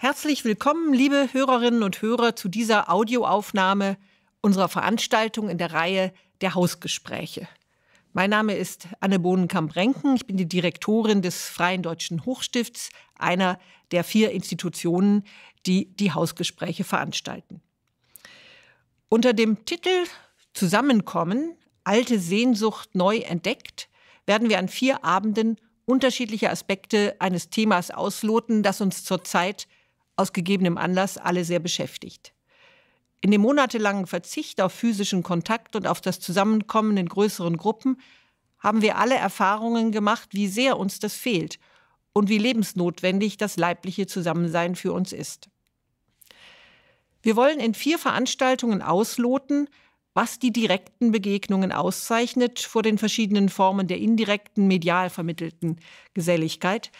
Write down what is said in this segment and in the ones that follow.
Herzlich willkommen, liebe Hörerinnen und Hörer, zu dieser Audioaufnahme unserer Veranstaltung in der Reihe der Hausgespräche. Mein Name ist Anne Bohnenkamp-Renken. Ich bin die Direktorin des Freien Deutschen Hochstifts, einer der vier Institutionen, die die Hausgespräche veranstalten. Unter dem Titel Zusammenkommen, alte Sehnsucht neu entdeckt, werden wir an vier Abenden unterschiedliche Aspekte eines Themas ausloten, das uns zurzeit aus gegebenem Anlass alle sehr beschäftigt. In dem monatelangen Verzicht auf physischen Kontakt und auf das Zusammenkommen in größeren Gruppen haben wir alle Erfahrungen gemacht, wie sehr uns das fehlt und wie lebensnotwendig das leibliche Zusammensein für uns ist. Wir wollen in vier Veranstaltungen ausloten, was die direkten Begegnungen auszeichnet vor den verschiedenen Formen der indirekten, medial vermittelten Geselligkeit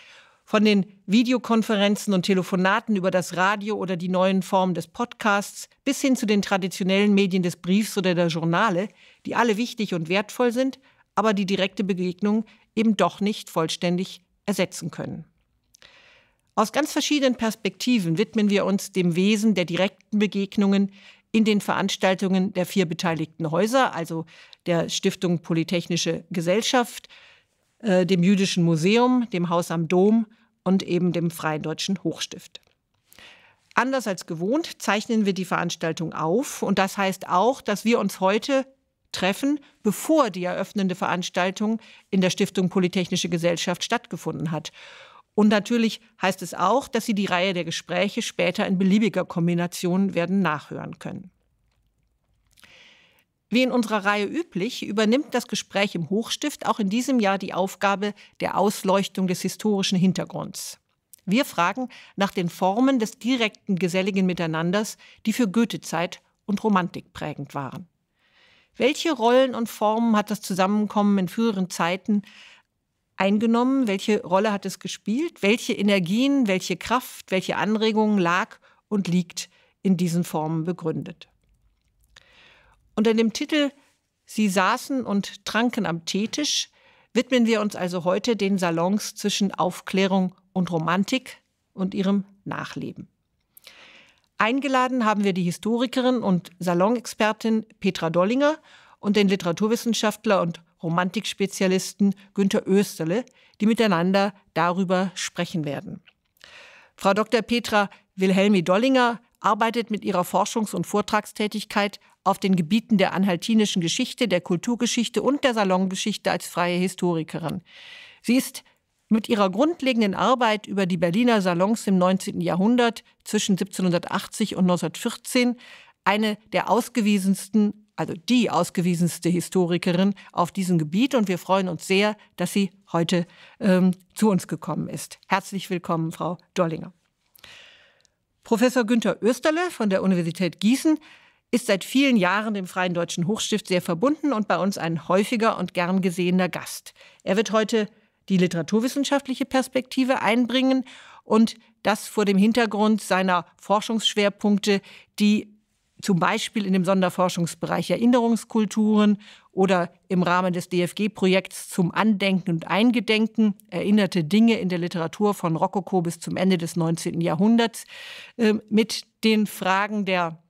von den Videokonferenzen und Telefonaten über das Radio oder die neuen Formen des Podcasts bis hin zu den traditionellen Medien des Briefs oder der Journale, die alle wichtig und wertvoll sind, aber die direkte Begegnung eben doch nicht vollständig ersetzen können. Aus ganz verschiedenen Perspektiven widmen wir uns dem Wesen der direkten Begegnungen in den Veranstaltungen der vier beteiligten Häuser, also der Stiftung Polytechnische Gesellschaft, äh, dem Jüdischen Museum, dem Haus am Dom und eben dem Freien Deutschen Hochstift. Anders als gewohnt zeichnen wir die Veranstaltung auf und das heißt auch, dass wir uns heute treffen, bevor die eröffnende Veranstaltung in der Stiftung Polytechnische Gesellschaft stattgefunden hat. Und natürlich heißt es auch, dass Sie die Reihe der Gespräche später in beliebiger Kombination werden nachhören können. Wie in unserer Reihe üblich, übernimmt das Gespräch im Hochstift auch in diesem Jahr die Aufgabe der Ausleuchtung des historischen Hintergrunds. Wir fragen nach den Formen des direkten geselligen Miteinanders, die für Goethezeit und Romantik prägend waren. Welche Rollen und Formen hat das Zusammenkommen in früheren Zeiten eingenommen? Welche Rolle hat es gespielt? Welche Energien, welche Kraft, welche Anregungen lag und liegt in diesen Formen begründet? Unter dem Titel Sie saßen und tranken am Teetisch widmen wir uns also heute den Salons zwischen Aufklärung und Romantik und ihrem Nachleben. Eingeladen haben wir die Historikerin und Salonexpertin Petra Dollinger und den Literaturwissenschaftler und Romantikspezialisten Günter Oesterle, die miteinander darüber sprechen werden. Frau Dr. Petra Wilhelmi Dollinger arbeitet mit ihrer Forschungs- und Vortragstätigkeit auf den Gebieten der anhaltinischen Geschichte, der Kulturgeschichte und der Salongeschichte als freie Historikerin. Sie ist mit ihrer grundlegenden Arbeit über die Berliner Salons im 19. Jahrhundert zwischen 1780 und 1914 eine der ausgewiesensten, also die ausgewiesenste Historikerin auf diesem Gebiet. Und wir freuen uns sehr, dass sie heute ähm, zu uns gekommen ist. Herzlich willkommen, Frau Dollinger. Professor Günther Oesterle von der Universität Gießen ist seit vielen Jahren dem Freien Deutschen Hochstift sehr verbunden und bei uns ein häufiger und gern gesehener Gast. Er wird heute die literaturwissenschaftliche Perspektive einbringen und das vor dem Hintergrund seiner Forschungsschwerpunkte, die zum Beispiel in dem Sonderforschungsbereich Erinnerungskulturen oder im Rahmen des DFG-Projekts zum Andenken und Eingedenken erinnerte Dinge in der Literatur von Rokoko bis zum Ende des 19. Jahrhunderts äh, mit den Fragen der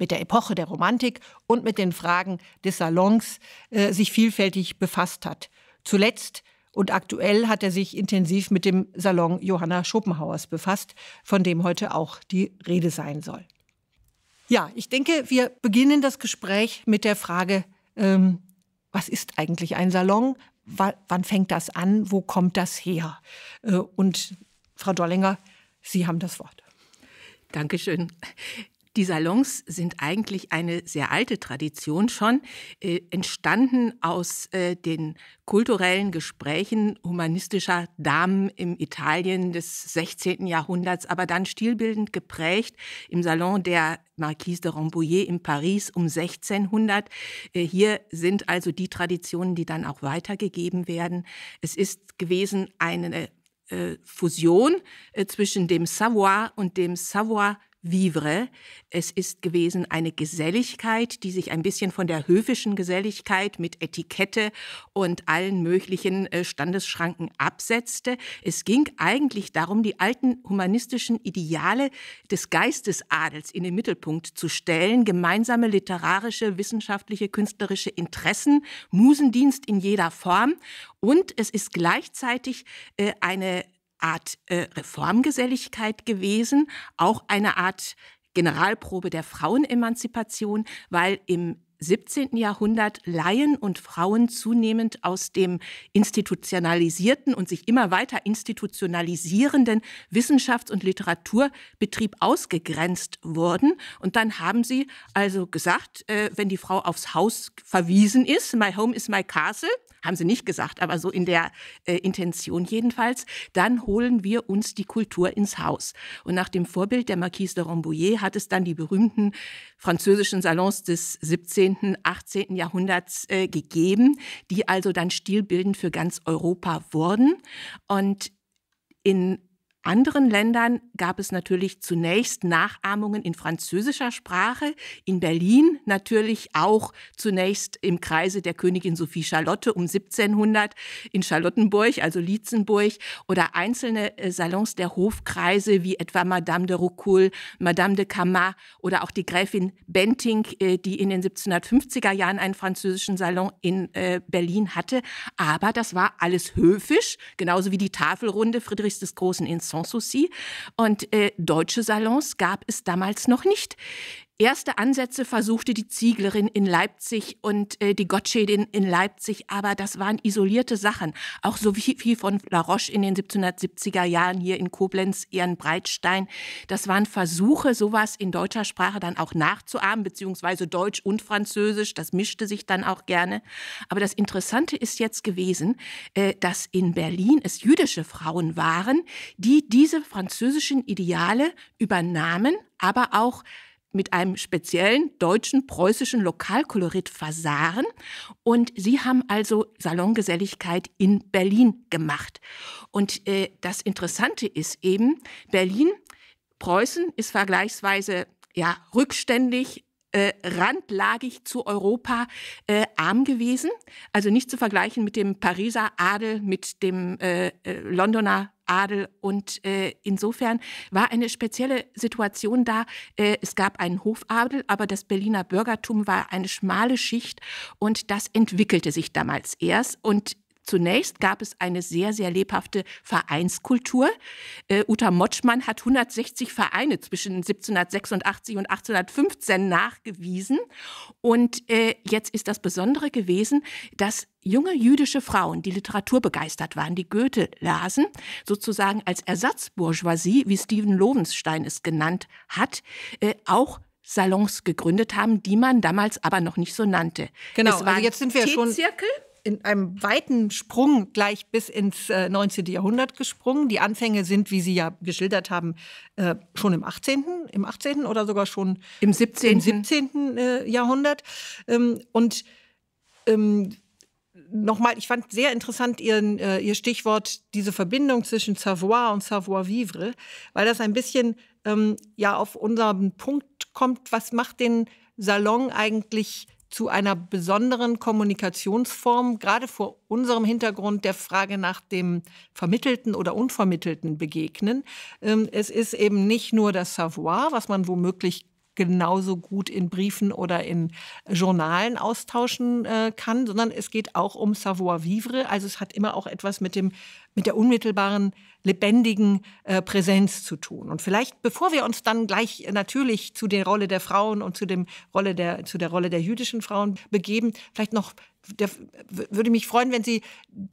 mit der Epoche der Romantik und mit den Fragen des Salons äh, sich vielfältig befasst hat. Zuletzt und aktuell hat er sich intensiv mit dem Salon Johanna Schopenhauers befasst, von dem heute auch die Rede sein soll. Ja, ich denke, wir beginnen das Gespräch mit der Frage, ähm, was ist eigentlich ein Salon? W wann fängt das an? Wo kommt das her? Äh, und Frau Dollinger, Sie haben das Wort. Dankeschön. Die Salons sind eigentlich eine sehr alte Tradition schon, äh, entstanden aus äh, den kulturellen Gesprächen humanistischer Damen im Italien des 16. Jahrhunderts, aber dann stilbildend geprägt im Salon der Marquise de Rambouillet in Paris um 1600. Äh, hier sind also die Traditionen, die dann auch weitergegeben werden. Es ist gewesen eine Fusion zwischen dem Savoir und dem Savoir vivre. Es ist gewesen eine Geselligkeit, die sich ein bisschen von der höfischen Geselligkeit mit Etikette und allen möglichen äh, Standesschranken absetzte. Es ging eigentlich darum, die alten humanistischen Ideale des Geistesadels in den Mittelpunkt zu stellen, gemeinsame literarische, wissenschaftliche, künstlerische Interessen, Musendienst in jeder Form. Und es ist gleichzeitig äh, eine Art äh, Reformgeselligkeit gewesen, auch eine Art Generalprobe der Frauenemanzipation, weil im 17. Jahrhundert Laien und Frauen zunehmend aus dem institutionalisierten und sich immer weiter institutionalisierenden Wissenschafts- und Literaturbetrieb ausgegrenzt wurden. Und dann haben sie also gesagt, äh, wenn die Frau aufs Haus verwiesen ist, My Home is my Castle, haben sie nicht gesagt, aber so in der äh, Intention jedenfalls, dann holen wir uns die Kultur ins Haus. Und nach dem Vorbild der Marquise de Rambouillet hat es dann die berühmten französischen Salons des 17. 17., 18. Jahrhunderts äh, gegeben, die also dann stilbildend für ganz Europa wurden. Und in anderen Ländern gab es natürlich zunächst Nachahmungen in französischer Sprache, in Berlin natürlich auch zunächst im Kreise der Königin Sophie Charlotte um 1700 in Charlottenburg, also Lietzenburg, oder einzelne äh, Salons der Hofkreise wie etwa Madame de Roucoul, Madame de Camas oder auch die Gräfin Benting, äh, die in den 1750er Jahren einen französischen Salon in äh, Berlin hatte. Aber das war alles höfisch, genauso wie die Tafelrunde Friedrichs des Großen in Sanssouci. Und äh, deutsche Salons gab es damals noch nicht. Erste Ansätze versuchte die Zieglerin in Leipzig und äh, die Gottschedin in Leipzig, aber das waren isolierte Sachen. Auch so wie, wie von La Roche in den 1770er Jahren hier in Koblenz, Ehrenbreitstein. Das waren Versuche, sowas in deutscher Sprache dann auch nachzuahmen, beziehungsweise Deutsch und Französisch. Das mischte sich dann auch gerne. Aber das Interessante ist jetzt gewesen, äh, dass in Berlin es jüdische Frauen waren, die diese französischen Ideale übernahmen, aber auch mit einem speziellen deutschen preußischen Lokalkolorit versahen und sie haben also Salongeselligkeit in Berlin gemacht. Und äh, das Interessante ist eben, Berlin, Preußen ist vergleichsweise ja, rückständig, äh, randlagig zu Europa äh, arm gewesen. Also nicht zu vergleichen mit dem Pariser Adel, mit dem äh, äh, Londoner Adel. Und äh, insofern war eine spezielle Situation da. Äh, es gab einen Hofadel, aber das Berliner Bürgertum war eine schmale Schicht und das entwickelte sich damals erst. Und Zunächst gab es eine sehr, sehr lebhafte Vereinskultur. Äh, Uta Motschmann hat 160 Vereine zwischen 1786 und 1815 nachgewiesen. Und äh, jetzt ist das Besondere gewesen, dass junge jüdische Frauen, die Literatur begeistert waren, die Goethe lasen, sozusagen als Ersatzbourgeoisie, wie Steven Lowenstein es genannt hat, äh, auch Salons gegründet haben, die man damals aber noch nicht so nannte. Genau, es also waren also jetzt sind wir Teezirkel, in einem weiten Sprung gleich bis ins 19. Äh, Jahrhundert gesprungen. Die Anfänge sind, wie Sie ja geschildert haben, äh, schon im 18., im 18. oder sogar schon im 17. Im 17. Äh, Jahrhundert. Ähm, und ähm, nochmal, ich fand sehr interessant Ihren, Ihr Stichwort, diese Verbindung zwischen Savoir und Savoir-vivre, weil das ein bisschen ähm, ja auf unseren Punkt kommt, was macht den Salon eigentlich zu einer besonderen Kommunikationsform, gerade vor unserem Hintergrund der Frage nach dem Vermittelten oder Unvermittelten begegnen. Ähm, es ist eben nicht nur das Savoir, was man womöglich genauso gut in Briefen oder in Journalen austauschen äh, kann, sondern es geht auch um Savoir-vivre. Also es hat immer auch etwas mit, dem, mit der unmittelbaren, lebendigen äh, Präsenz zu tun. Und vielleicht, bevor wir uns dann gleich natürlich zu der Rolle der Frauen und zu, dem Rolle der, zu der Rolle der jüdischen Frauen begeben, vielleicht noch der, würde mich freuen, wenn Sie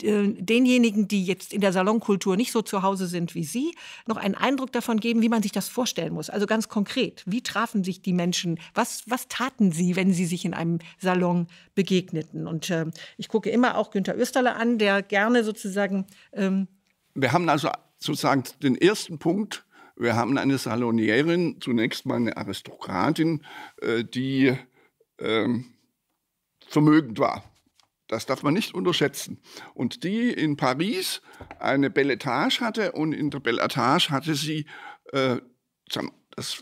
äh, denjenigen, die jetzt in der Salonkultur nicht so zu Hause sind wie Sie, noch einen Eindruck davon geben, wie man sich das vorstellen muss. Also ganz konkret, wie trafen sich die Menschen? Was, was taten sie, wenn sie sich in einem Salon begegneten? Und äh, ich gucke immer auch Günter Österle an, der gerne sozusagen. Ähm Wir haben also sozusagen den ersten Punkt. Wir haben eine Salonierin, zunächst mal eine Aristokratin, äh, die ähm, vermögend war das darf man nicht unterschätzen. Und die in Paris eine Belletage hatte und in der Belletage hatte sie, äh, das,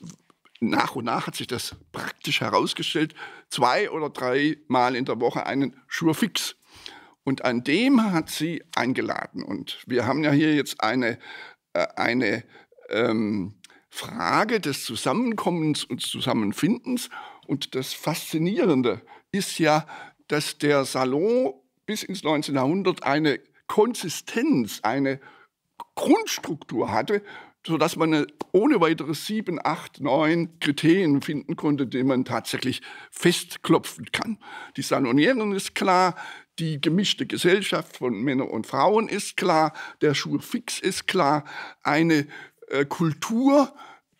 nach und nach hat sich das praktisch herausgestellt, zwei oder drei Mal in der Woche einen Schurfix. Und an dem hat sie eingeladen. Und wir haben ja hier jetzt eine, äh, eine ähm, Frage des Zusammenkommens und Zusammenfindens. Und das Faszinierende ist ja, dass der Salon bis ins 19. Jahrhundert eine Konsistenz, eine Grundstruktur hatte, sodass man äh, ohne weiteres sieben, acht, neun Kriterien finden konnte, die man tatsächlich festklopfen kann. Die Salonierin ist klar, die gemischte Gesellschaft von Männern und Frauen ist klar, der Schulfix ist klar, eine äh, Kultur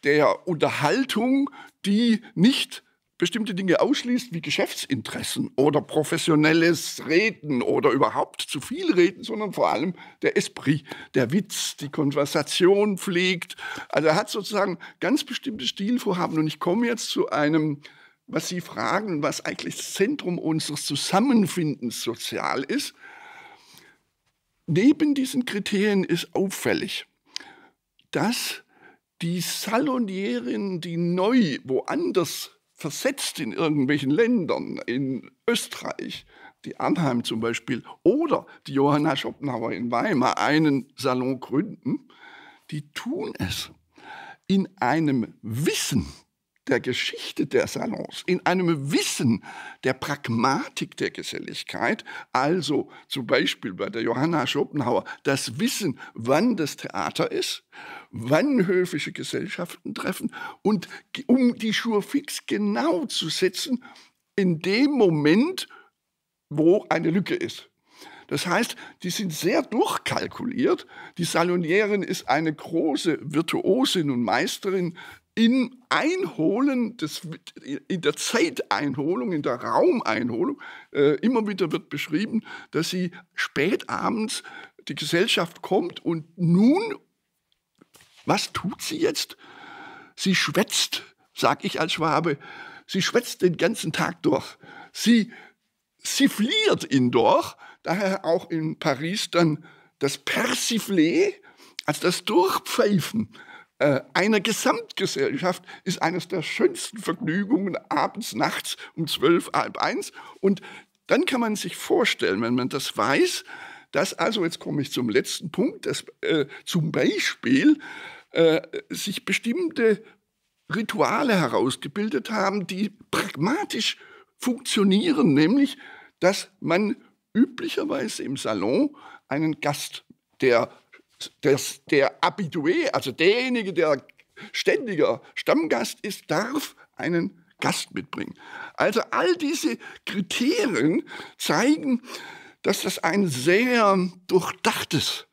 der Unterhaltung, die nicht bestimmte Dinge ausschließt, wie Geschäftsinteressen oder professionelles Reden oder überhaupt zu viel Reden, sondern vor allem der Esprit, der Witz, die Konversation pflegt. Also er hat sozusagen ganz bestimmte Stilvorhaben. Und ich komme jetzt zu einem, was Sie fragen, was eigentlich das Zentrum unseres Zusammenfindens sozial ist. Neben diesen Kriterien ist auffällig, dass die Salonierinnen, die neu woanders versetzt in irgendwelchen Ländern, in Österreich, die Anheim zum Beispiel, oder die Johanna Schopenhauer in Weimar einen Salon gründen, die tun es in einem Wissen, der Geschichte der Salons, in einem Wissen der Pragmatik der Geselligkeit, also zum Beispiel bei der Johanna Schopenhauer, das Wissen, wann das Theater ist, wann höfische Gesellschaften treffen und um die Schuhe fix genau zu setzen, in dem Moment, wo eine Lücke ist. Das heißt, die sind sehr durchkalkuliert. Die Salonierin ist eine große Virtuosin und Meisterin im Einholen, des, in der Zeiteinholung, in der Raumeinholung, äh, immer wieder wird beschrieben, dass sie spät abends die Gesellschaft kommt und nun, was tut sie jetzt? Sie schwätzt, sag ich als Schwabe, sie schwätzt den ganzen Tag durch. Sie, sie fliert ihn durch, daher auch in Paris dann das Persiflet, also das Durchpfeifen äh, einer Gesamtgesellschaft ist eines der schönsten Vergnügungen abends, nachts um zwölf, halb eins. Und dann kann man sich vorstellen, wenn man das weiß, dass also, jetzt komme ich zum letzten Punkt, dass äh, zum Beispiel äh, sich bestimmte Rituale herausgebildet haben, die pragmatisch funktionieren, nämlich dass man üblicherweise im Salon einen Gast, der dass der Habitué, also derjenige, der ständiger Stammgast ist, darf einen Gast mitbringen. Also all diese Kriterien zeigen, dass das ein sehr durchdachtes,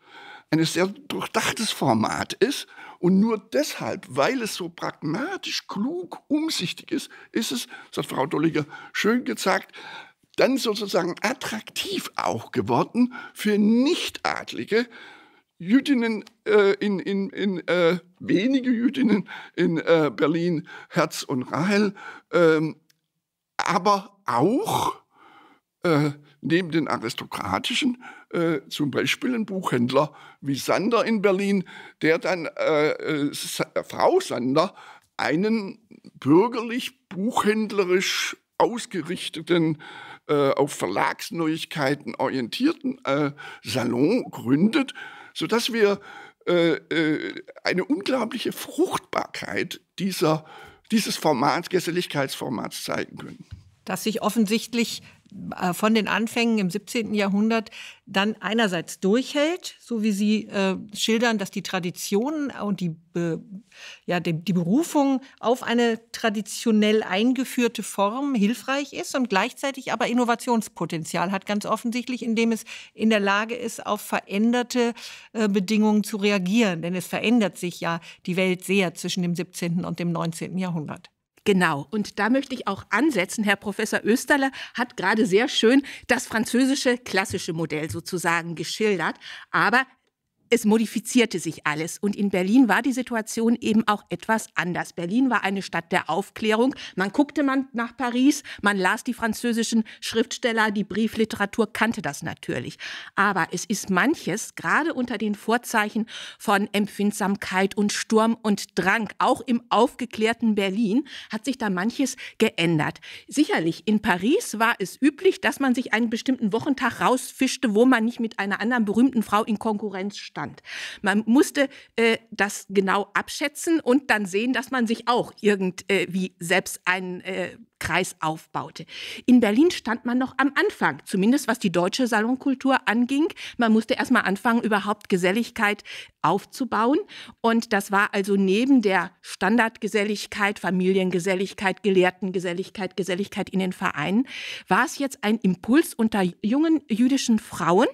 ein sehr durchdachtes Format ist. Und nur deshalb, weil es so pragmatisch, klug, umsichtig ist, ist es, das hat Frau Dolliger schön gesagt, dann sozusagen attraktiv auch geworden für Nichtadlige, Jüdinnen äh, in, in, in äh, wenige Jüdinnen in äh, Berlin, Herz und Rahel, ähm, aber auch äh, neben den aristokratischen, äh, zum Beispiel ein Buchhändler wie Sander in Berlin, der dann äh, Frau Sander einen bürgerlich buchhändlerisch ausgerichteten, äh, auf Verlagsneuigkeiten orientierten äh, Salon gründet, sodass wir äh, äh, eine unglaubliche Fruchtbarkeit dieser, dieses Formats, Geselligkeitsformats zeigen können. Das sich offensichtlich äh, von den Anfängen im 17. Jahrhundert dann einerseits durchhält, so wie Sie äh, schildern, dass die Tradition und die, äh, ja, die, die, Berufung auf eine traditionell eingeführte Form hilfreich ist und gleichzeitig aber Innovationspotenzial hat, ganz offensichtlich, indem es in der Lage ist, auf veränderte äh, Bedingungen zu reagieren. Denn es verändert sich ja die Welt sehr zwischen dem 17. und dem 19. Jahrhundert. Genau, und da möchte ich auch ansetzen. Herr Professor Österle hat gerade sehr schön das französische klassische Modell sozusagen geschildert, aber es modifizierte sich alles. Und in Berlin war die Situation eben auch etwas anders. Berlin war eine Stadt der Aufklärung. Man guckte man nach Paris, man las die französischen Schriftsteller, die Briefliteratur kannte das natürlich. Aber es ist manches, gerade unter den Vorzeichen von Empfindsamkeit und Sturm und Drang, auch im aufgeklärten Berlin, hat sich da manches geändert. Sicherlich, in Paris war es üblich, dass man sich einen bestimmten Wochentag rausfischte, wo man nicht mit einer anderen berühmten Frau in Konkurrenz steht Verstand. Man musste äh, das genau abschätzen und dann sehen, dass man sich auch irgendwie äh, selbst einen äh, Kreis aufbaute. In Berlin stand man noch am Anfang, zumindest was die deutsche Salonkultur anging. Man musste erstmal anfangen, überhaupt Geselligkeit aufzubauen. Und das war also neben der Standardgeselligkeit, Familiengeselligkeit, Gelehrtengeselligkeit, Geselligkeit in den Vereinen, war es jetzt ein Impuls unter jungen jüdischen Frauen,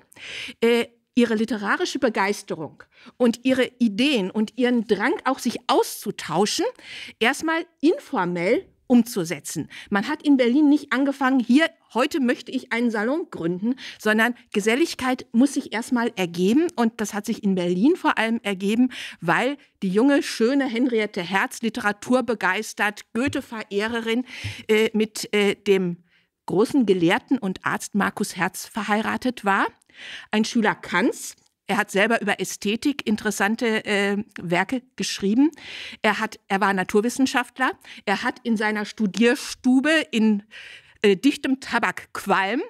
äh, ihre literarische Begeisterung und ihre Ideen und ihren Drang, auch sich auszutauschen, erstmal informell umzusetzen. Man hat in Berlin nicht angefangen, hier, heute möchte ich einen Salon gründen, sondern Geselligkeit muss sich erstmal ergeben. Und das hat sich in Berlin vor allem ergeben, weil die junge, schöne Henriette Herz, Literaturbegeistert, Goethe-Verehrerin, äh, mit äh, dem großen Gelehrten und Arzt Markus Herz verheiratet war, ein Schüler Kants. Er hat selber über Ästhetik interessante äh, Werke geschrieben. Er, hat, er war Naturwissenschaftler. Er hat in seiner Studierstube in äh, dichtem Tabakqualm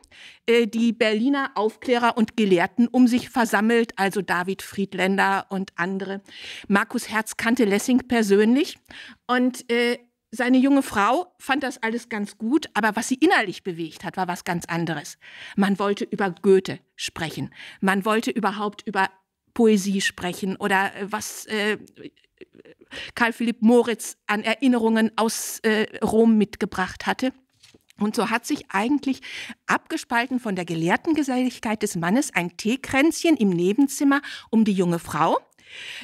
äh, die Berliner Aufklärer und Gelehrten um sich versammelt, also David Friedländer und andere. Markus Herz kannte Lessing persönlich und äh, seine junge Frau fand das alles ganz gut, aber was sie innerlich bewegt hat, war was ganz anderes. Man wollte über Goethe sprechen. Man wollte überhaupt über Poesie sprechen oder äh, was äh, Karl Philipp Moritz an Erinnerungen aus äh, Rom mitgebracht hatte. Und so hat sich eigentlich abgespalten von der gelehrten Geselligkeit des Mannes ein Teekränzchen im Nebenzimmer um die junge Frau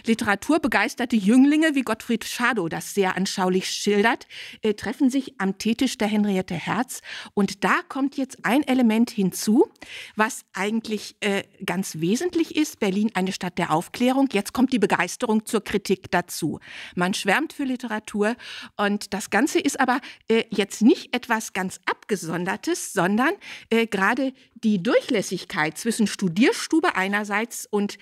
Literaturbegeisterte Jünglinge wie Gottfried Schadow das sehr anschaulich schildert, äh, treffen sich am Teetisch der Henriette Herz. Und da kommt jetzt ein Element hinzu, was eigentlich äh, ganz wesentlich ist. Berlin eine Stadt der Aufklärung. Jetzt kommt die Begeisterung zur Kritik dazu. Man schwärmt für Literatur und das Ganze ist aber äh, jetzt nicht etwas ganz Abgesondertes, sondern äh, gerade die Durchlässigkeit zwischen Studierstube einerseits und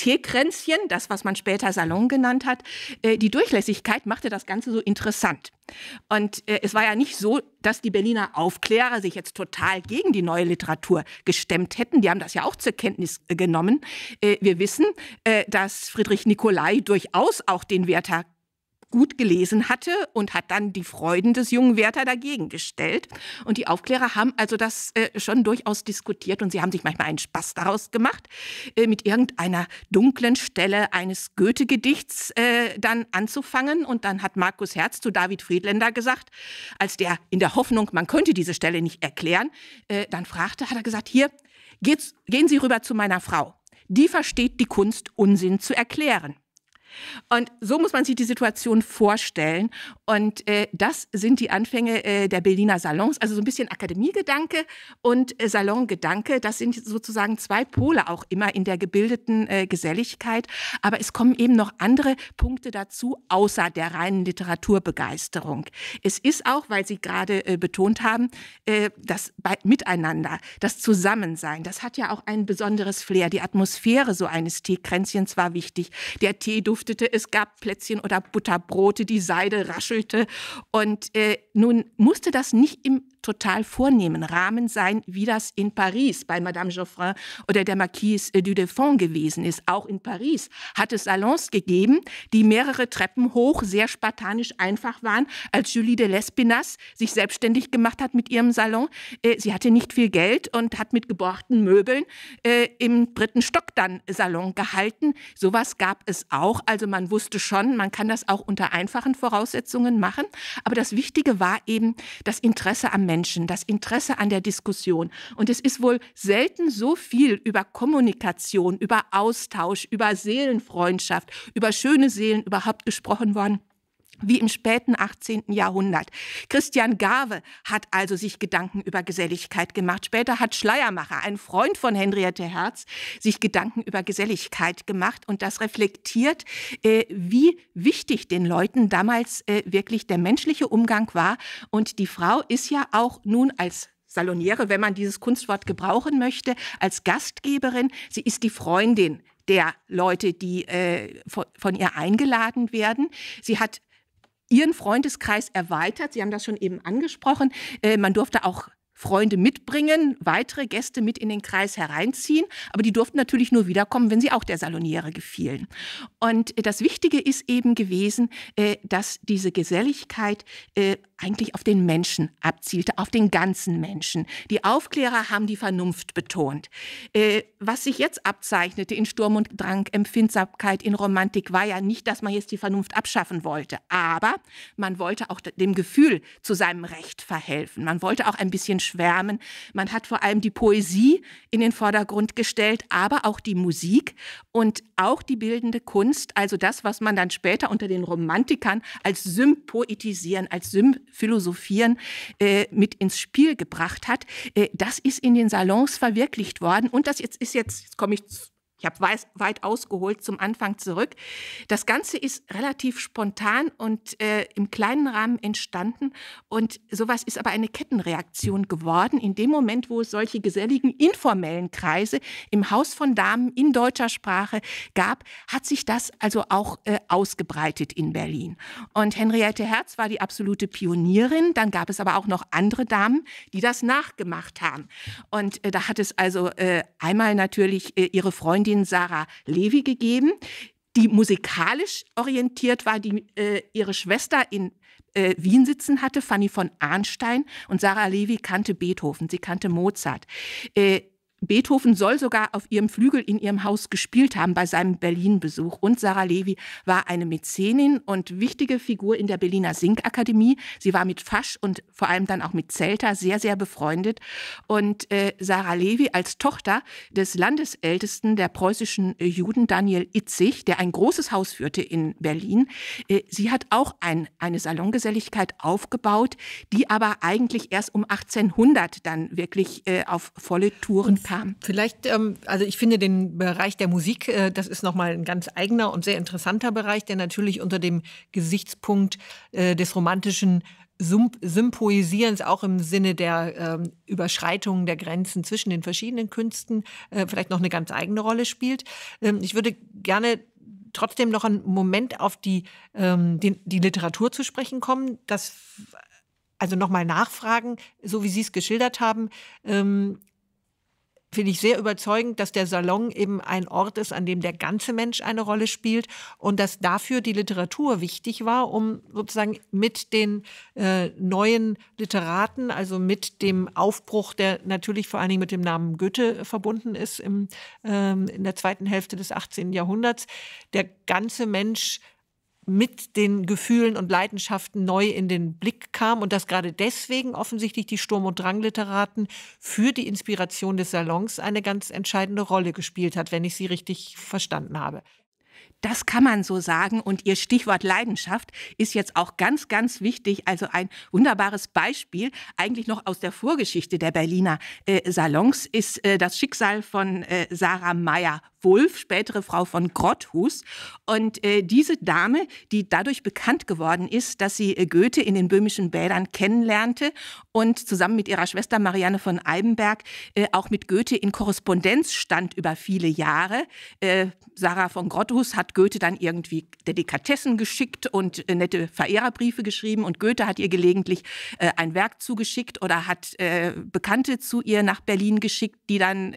Teekränzchen, das, was man später Salon genannt hat, äh, die Durchlässigkeit machte das Ganze so interessant. Und äh, es war ja nicht so, dass die Berliner Aufklärer sich jetzt total gegen die neue Literatur gestemmt hätten. Die haben das ja auch zur Kenntnis äh, genommen. wir wissen, dass Friedrich Nicolai durchaus auch den Werther gut gelesen hatte und hat dann die Freuden des jungen Werther dagegen gestellt. Und die Aufklärer haben also das äh, schon durchaus diskutiert und sie haben sich manchmal einen Spaß daraus gemacht, äh, mit irgendeiner dunklen Stelle eines Goethe-Gedichts äh, dann anzufangen. Und dann hat Markus Herz zu David Friedländer gesagt, als der in der Hoffnung, man könnte diese Stelle nicht erklären, äh, dann fragte, hat er gesagt, hier, gehen Sie rüber zu meiner Frau. Die versteht die Kunst, Unsinn zu erklären. Und so muss man sich die Situation vorstellen. Und äh, das sind die Anfänge äh, der Berliner Salons, also so ein bisschen Akademiegedanke und äh, Salongedanke. Das sind sozusagen zwei Pole auch immer in der gebildeten äh, Geselligkeit. Aber es kommen eben noch andere Punkte dazu, außer der reinen Literaturbegeisterung. Es ist auch, weil Sie gerade äh, betont haben, äh, das bei, Miteinander, das Zusammensein, das hat ja auch ein besonderes Flair. Die Atmosphäre so eines Teekränzchens war wichtig. Der Teeduft duftete, es gab Plätzchen oder Butterbrote, die Seide raschelte. Und äh, nun musste das nicht im total vornehmen Rahmen sein, wie das in Paris bei Madame Geoffrin oder der Marquise du Deffond gewesen ist. Auch in Paris hat es Salons gegeben, die mehrere Treppen hoch, sehr spartanisch einfach waren, als Julie de Lespinasse sich selbstständig gemacht hat mit ihrem Salon. Äh, sie hatte nicht viel Geld und hat mit geborgten Möbeln äh, im dritten Stock dann Salon gehalten. Sowas gab es auch. Also man wusste schon, man kann das auch unter einfachen Voraussetzungen machen. Aber das Wichtige war eben das Interesse am Menschen, das Interesse an der Diskussion. Und es ist wohl selten so viel über Kommunikation, über Austausch, über Seelenfreundschaft, über schöne Seelen überhaupt gesprochen worden wie im späten 18. Jahrhundert. Christian Gave hat also sich Gedanken über Geselligkeit gemacht. Später hat Schleiermacher, ein Freund von Henriette Herz, sich Gedanken über Geselligkeit gemacht und das reflektiert, äh, wie wichtig den Leuten damals äh, wirklich der menschliche Umgang war. Und die Frau ist ja auch nun als Saloniere, wenn man dieses Kunstwort gebrauchen möchte, als Gastgeberin, sie ist die Freundin der Leute, die äh, von, von ihr eingeladen werden. Sie hat Ihren Freundeskreis erweitert. Sie haben das schon eben angesprochen. Äh, man durfte auch Freunde mitbringen, weitere Gäste mit in den Kreis hereinziehen. Aber die durften natürlich nur wiederkommen, wenn sie auch der Saloniere gefielen. Und äh, das Wichtige ist eben gewesen, äh, dass diese Geselligkeit äh, eigentlich auf den Menschen abzielte, auf den ganzen Menschen. Die Aufklärer haben die Vernunft betont. Was sich jetzt abzeichnete in Sturm und Drang, Empfindsamkeit, in Romantik, war ja nicht, dass man jetzt die Vernunft abschaffen wollte. Aber man wollte auch dem Gefühl zu seinem Recht verhelfen. Man wollte auch ein bisschen schwärmen. Man hat vor allem die Poesie in den Vordergrund gestellt, aber auch die Musik und auch die bildende Kunst, also das, was man dann später unter den Romantikern als Sympoetisieren, als Symphilosophieren äh, mit ins Spiel gebracht hat. Äh, das ist in den Salons verwirklicht worden und das jetzt ist jetzt, jetzt komme ich ich habe weit ausgeholt zum Anfang zurück. Das Ganze ist relativ spontan und äh, im kleinen Rahmen entstanden. Und sowas ist aber eine Kettenreaktion geworden. In dem Moment, wo es solche geselligen informellen Kreise im Haus von Damen in deutscher Sprache gab, hat sich das also auch äh, ausgebreitet in Berlin. Und Henriette Herz war die absolute Pionierin. Dann gab es aber auch noch andere Damen, die das nachgemacht haben. Und äh, da hat es also äh, einmal natürlich äh, ihre Freundin, Kollegin Sarah Levy gegeben, die musikalisch orientiert war, die äh, ihre Schwester in äh, Wien sitzen hatte, Fanny von Arnstein. Und Sarah Levy kannte Beethoven, sie kannte Mozart. Äh, Beethoven soll sogar auf ihrem Flügel in ihrem Haus gespielt haben bei seinem Berlin-Besuch. Und Sarah Levi war eine Mäzenin und wichtige Figur in der Berliner Singakademie. Sie war mit Fasch und vor allem dann auch mit Zelter sehr, sehr befreundet. Und äh, Sarah Levi als Tochter des Landesältesten der preußischen äh, Juden, Daniel Itzig, der ein großes Haus führte in Berlin, äh, sie hat auch ein, eine Salongeselligkeit aufgebaut, die aber eigentlich erst um 1800 dann wirklich äh, auf volle Touren und kam. Vielleicht, ähm, also ich finde den Bereich der Musik, äh, das ist nochmal ein ganz eigener und sehr interessanter Bereich, der natürlich unter dem Gesichtspunkt äh, des romantischen Sympoisierens auch im Sinne der ähm, Überschreitung der Grenzen zwischen den verschiedenen Künsten äh, vielleicht noch eine ganz eigene Rolle spielt. Ähm, ich würde gerne trotzdem noch einen Moment auf die, ähm, den, die Literatur zu sprechen kommen. Das, also nochmal nachfragen, so wie Sie es geschildert haben, ähm, finde ich sehr überzeugend, dass der Salon eben ein Ort ist, an dem der ganze Mensch eine Rolle spielt und dass dafür die Literatur wichtig war, um sozusagen mit den äh, neuen Literaten, also mit dem Aufbruch, der natürlich vor allen Dingen mit dem Namen Goethe verbunden ist im, ähm, in der zweiten Hälfte des 18. Jahrhunderts, der ganze Mensch mit den Gefühlen und Leidenschaften neu in den Blick kam und dass gerade deswegen offensichtlich die Sturm- und Drangliteraten für die Inspiration des Salons eine ganz entscheidende Rolle gespielt hat, wenn ich sie richtig verstanden habe. Das kann man so sagen. Und Ihr Stichwort Leidenschaft ist jetzt auch ganz, ganz wichtig. Also ein wunderbares Beispiel, eigentlich noch aus der Vorgeschichte der Berliner äh, Salons, ist äh, das Schicksal von äh, Sarah Meyer Wolf, spätere Frau von Grotthus. Und äh, diese Dame, die dadurch bekannt geworden ist, dass sie äh, Goethe in den böhmischen Bädern kennenlernte und zusammen mit ihrer Schwester Marianne von Albenberg äh, auch mit Goethe in Korrespondenz stand über viele Jahre. Äh, Sarah von Grotthus hat Goethe dann irgendwie Delikatessen geschickt und äh, nette Verehrerbriefe geschrieben und Goethe hat ihr gelegentlich äh, ein Werk zugeschickt oder hat Bekannte zu ihr nach Berlin geschickt, die dann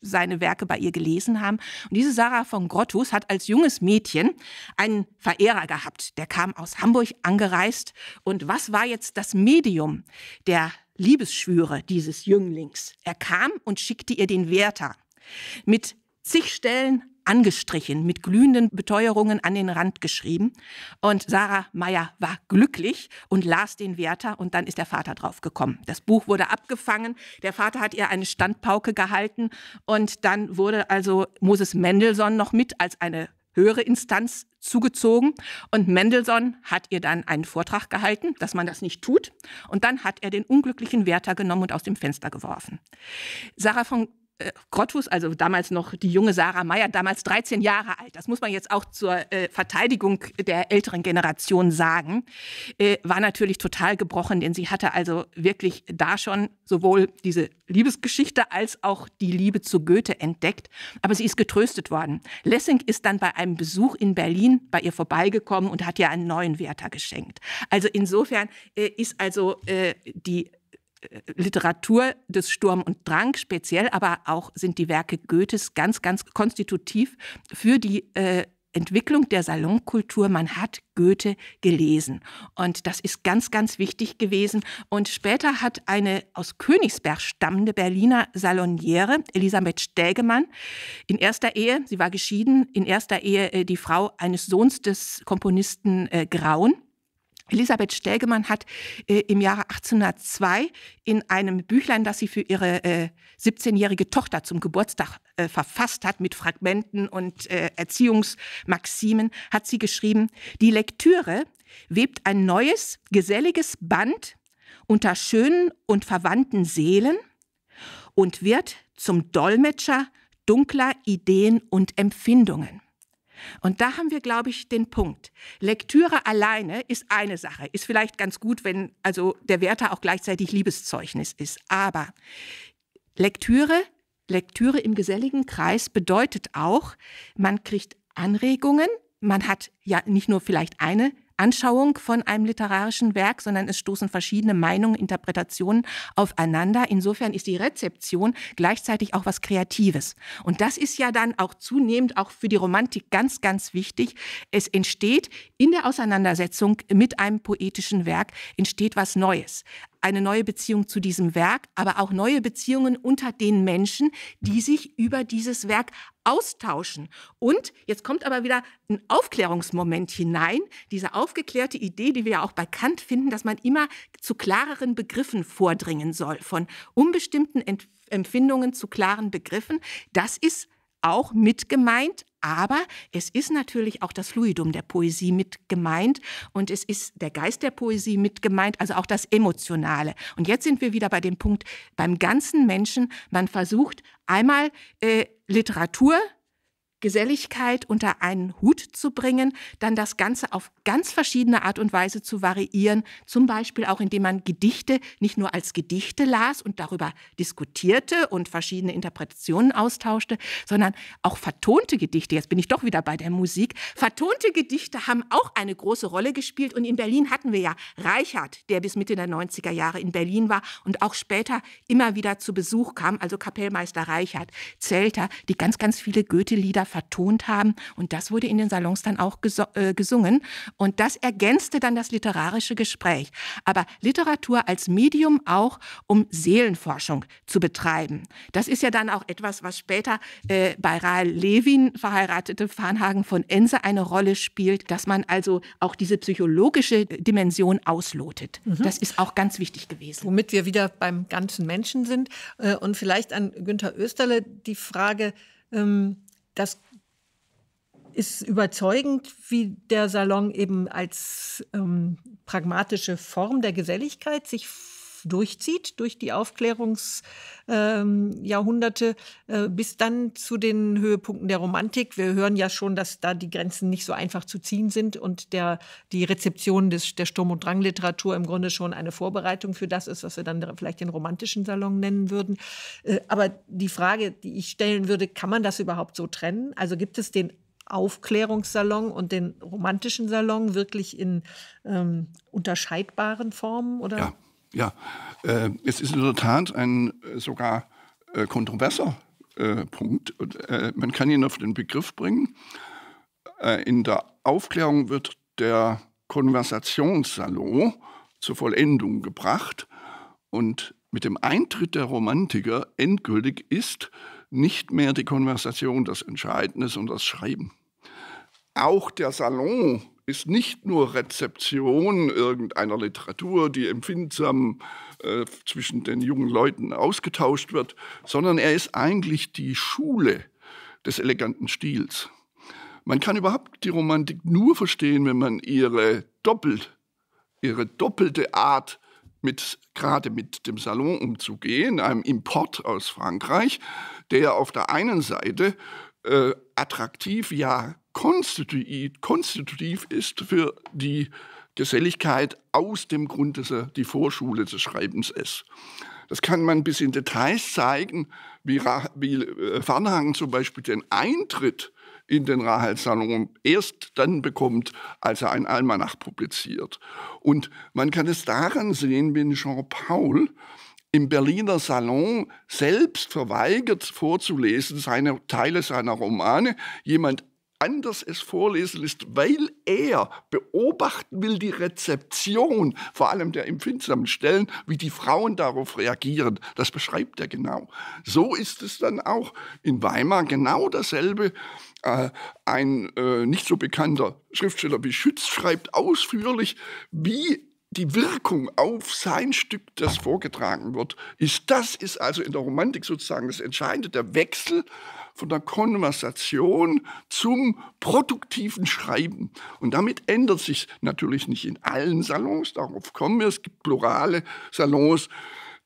seine Werke bei ihr gelesen haben. Und diese Sarah von Grottus hat als junges Mädchen einen Verehrer gehabt. Der kam aus Hamburg angereist. Und was war jetzt das Medium der Liebesschwüre dieses Jünglings? Er kam und schickte ihr den Werther mit zig Stellen angestrichen, mit glühenden Beteuerungen an den Rand geschrieben. Und Sarah Meyer war glücklich und las den Werther und dann ist der Vater draufgekommen. Das Buch wurde abgefangen, der Vater hat ihr eine Standpauke gehalten und dann wurde also Moses Mendelssohn noch mit als eine höhere Instanz zugezogen und Mendelssohn hat ihr dann einen Vortrag gehalten, dass man das nicht tut und dann hat er den unglücklichen Werther genommen und aus dem Fenster geworfen. Sarah von äh, Grottus, also damals noch die junge Sarah Meyer, damals 13 Jahre alt, das muss man jetzt auch zur äh, Verteidigung der älteren Generation sagen, äh, war natürlich total gebrochen, denn sie hatte also wirklich da schon sowohl diese Liebesgeschichte als auch die Liebe zu Goethe entdeckt. Aber sie ist getröstet worden. Lessing ist dann bei einem Besuch in Berlin bei ihr vorbeigekommen und hat ihr einen neuen Werther geschenkt. Also insofern äh, ist also äh, die Literatur des Sturm und Drang speziell, aber auch sind die Werke Goethes ganz, ganz konstitutiv für die äh, Entwicklung der Salonkultur, man hat Goethe gelesen. Und das ist ganz, ganz wichtig gewesen. Und später hat eine aus Königsberg stammende Berliner Saloniere, Elisabeth Stelgemann, in erster Ehe, sie war geschieden, in erster Ehe äh, die Frau eines Sohns des Komponisten äh, Graun, Elisabeth Stelgemann hat äh, im Jahre 1802 in einem Büchlein, das sie für ihre äh, 17-jährige Tochter zum Geburtstag äh, verfasst hat, mit Fragmenten und äh, Erziehungsmaximen, hat sie geschrieben, die Lektüre webt ein neues, geselliges Band unter schönen und verwandten Seelen und wird zum Dolmetscher dunkler Ideen und Empfindungen. Und da haben wir, glaube ich, den Punkt. Lektüre alleine ist eine Sache, ist vielleicht ganz gut, wenn also der Werther auch gleichzeitig Liebeszeugnis ist. Aber Lektüre, Lektüre im geselligen Kreis bedeutet auch, man kriegt Anregungen, man hat ja nicht nur vielleicht eine Anschauung von einem literarischen Werk, sondern es stoßen verschiedene Meinungen, Interpretationen aufeinander. Insofern ist die Rezeption gleichzeitig auch was Kreatives. Und das ist ja dann auch zunehmend auch für die Romantik ganz, ganz wichtig. Es entsteht in der Auseinandersetzung mit einem poetischen Werk, entsteht was Neues eine neue Beziehung zu diesem Werk, aber auch neue Beziehungen unter den Menschen, die sich über dieses Werk austauschen. Und jetzt kommt aber wieder ein Aufklärungsmoment hinein, diese aufgeklärte Idee, die wir ja auch bei Kant finden, dass man immer zu klareren Begriffen vordringen soll, von unbestimmten Empfindungen zu klaren Begriffen. Das ist auch mit gemeint, aber es ist natürlich auch das Fluidum der Poesie mit gemeint und es ist der Geist der Poesie mit gemeint, also auch das Emotionale. Und jetzt sind wir wieder bei dem Punkt beim ganzen Menschen, man versucht einmal äh, Literatur Geselligkeit unter einen Hut zu bringen, dann das Ganze auf ganz verschiedene Art und Weise zu variieren, zum Beispiel auch indem man Gedichte nicht nur als Gedichte las und darüber diskutierte und verschiedene Interpretationen austauschte, sondern auch vertonte Gedichte, jetzt bin ich doch wieder bei der Musik, vertonte Gedichte haben auch eine große Rolle gespielt und in Berlin hatten wir ja Reichert, der bis Mitte der 90er Jahre in Berlin war und auch später immer wieder zu Besuch kam, also Kapellmeister Reichert, Zelter, die ganz, ganz viele Goethe-Lieder vertont haben. Und das wurde in den Salons dann auch äh, gesungen. Und das ergänzte dann das literarische Gespräch. Aber Literatur als Medium auch, um Seelenforschung zu betreiben. Das ist ja dann auch etwas, was später äh, bei Rahl Levin, verheiratete Farnhagen von Ense, eine Rolle spielt, dass man also auch diese psychologische Dimension auslotet. Mhm. Das ist auch ganz wichtig gewesen. Womit wir wieder beim ganzen Menschen sind. Äh, und vielleicht an Günther Oesterle die Frage, ähm, das ist überzeugend, wie der Salon eben als ähm, pragmatische Form der Geselligkeit sich durchzieht durch die Aufklärungsjahrhunderte ähm, äh, bis dann zu den Höhepunkten der Romantik. Wir hören ja schon, dass da die Grenzen nicht so einfach zu ziehen sind und der, die Rezeption des, der Sturm- und Drangliteratur im Grunde schon eine Vorbereitung für das ist, was wir dann vielleicht den romantischen Salon nennen würden. Äh, aber die Frage, die ich stellen würde, kann man das überhaupt so trennen? Also gibt es den Aufklärungssalon und den romantischen Salon wirklich in ähm, unterscheidbaren Formen? Oder? Ja, ja, äh, es ist in der Tat ein äh, sogar äh, kontroverser äh, Punkt. Und, äh, man kann ihn auf den Begriff bringen. Äh, in der Aufklärung wird der Konversationssalon zur Vollendung gebracht und mit dem Eintritt der Romantiker endgültig ist nicht mehr die Konversation das Entscheidende, sondern das Schreiben. Auch der Salon ist nicht nur Rezeption irgendeiner Literatur, die empfindsam äh, zwischen den jungen Leuten ausgetauscht wird, sondern er ist eigentlich die Schule des eleganten Stils. Man kann überhaupt die Romantik nur verstehen, wenn man ihre, Doppel, ihre doppelte Art mit, gerade mit dem Salon umzugehen, einem Import aus Frankreich, der auf der einen Seite äh, attraktiv, ja konstitutiv ist für die Geselligkeit aus dem Grund, dass er die Vorschule des Schreibens ist. Das kann man bis in Details zeigen, wie, Ra wie äh, Farnhagen zum Beispiel den Eintritt in den rahel erst dann bekommt, als er ein Almanach publiziert. Und man kann es daran sehen, wenn Jean-Paul im Berliner Salon selbst verweigert vorzulesen seine Teile seiner Romane. Jemand anders es vorlesen lässt, weil er beobachten will die Rezeption, vor allem der empfindsamen Stellen, wie die Frauen darauf reagieren. Das beschreibt er genau. So ist es dann auch in Weimar genau dasselbe. Äh, ein äh, nicht so bekannter Schriftsteller wie Schütz schreibt ausführlich, wie die Wirkung auf sein Stück, das vorgetragen wird, ist. Das ist also in der Romantik sozusagen das Entscheidende, der Wechsel von der Konversation zum produktiven Schreiben. Und damit ändert sich natürlich nicht in allen Salons, darauf kommen wir. Es gibt plurale Salons,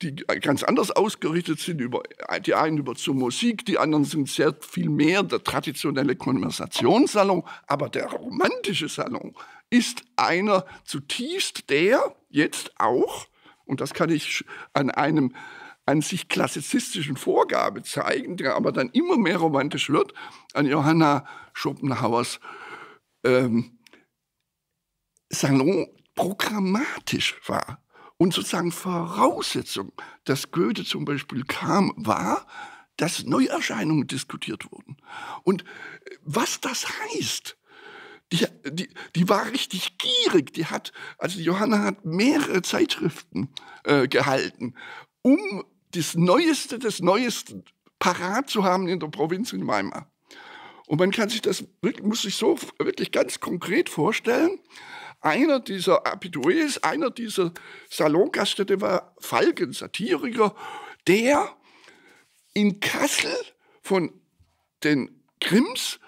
die ganz anders ausgerichtet sind. Über, die einen über zur Musik, die anderen sind sehr viel mehr der traditionelle Konversationssalon. Aber der romantische Salon ist einer zutiefst der, jetzt auch, und das kann ich an einem an sich klassizistischen Vorgabe zeigen, der aber dann immer mehr romantisch wird, an Johanna Schopenhauers ähm, Salon programmatisch war. Und sozusagen Voraussetzung, dass Goethe zum Beispiel kam, war, dass Neuerscheinungen diskutiert wurden. Und äh, was das heißt, die, die, die war richtig gierig. Die hat, also Johanna hat mehrere Zeitschriften äh, gehalten, um das Neueste des Neuesten parat zu haben in der Provinz in Weimar. Und man kann sich das, muss sich so wirklich ganz konkret vorstellen. Einer dieser Abiturés, einer dieser Salongaststätte war Falken, Satiriker, der in Kassel von den Grimms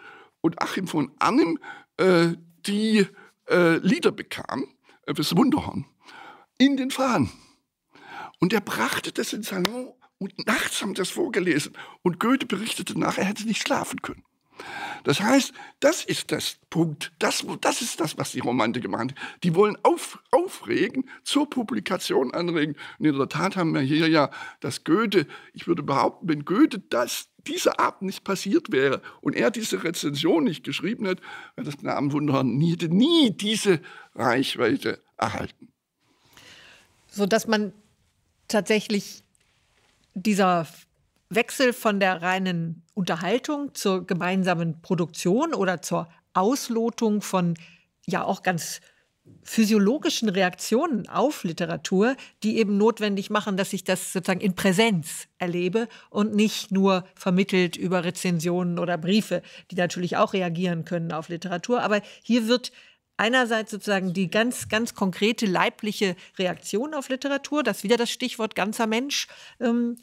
und Achim von Annem äh, die äh, Lieder bekam, äh, das Wunderhorn, in den Fahnen. Und er brachte das ins Salon und nachts haben das vorgelesen. Und Goethe berichtete nach, er hätte nicht schlafen können. Das heißt, das ist das Punkt, das, das ist das, was die Romantik gemacht hat. Die wollen auf, aufregen, zur Publikation anregen. Und in der Tat haben wir hier ja, dass Goethe, ich würde behaupten, wenn Goethe das, dieser Abend nicht passiert wäre und er diese Rezension nicht geschrieben hätte, wäre das Namenwunder nie, nie diese Reichweite erhalten. Sodass man tatsächlich dieser Wechsel von der reinen Unterhaltung zur gemeinsamen Produktion oder zur Auslotung von ja auch ganz physiologischen Reaktionen auf Literatur, die eben notwendig machen, dass ich das sozusagen in Präsenz erlebe und nicht nur vermittelt über Rezensionen oder Briefe, die natürlich auch reagieren können auf Literatur. Aber hier wird einerseits sozusagen die ganz, ganz konkrete leibliche Reaktion auf Literatur, das wieder das Stichwort ganzer Mensch ähm,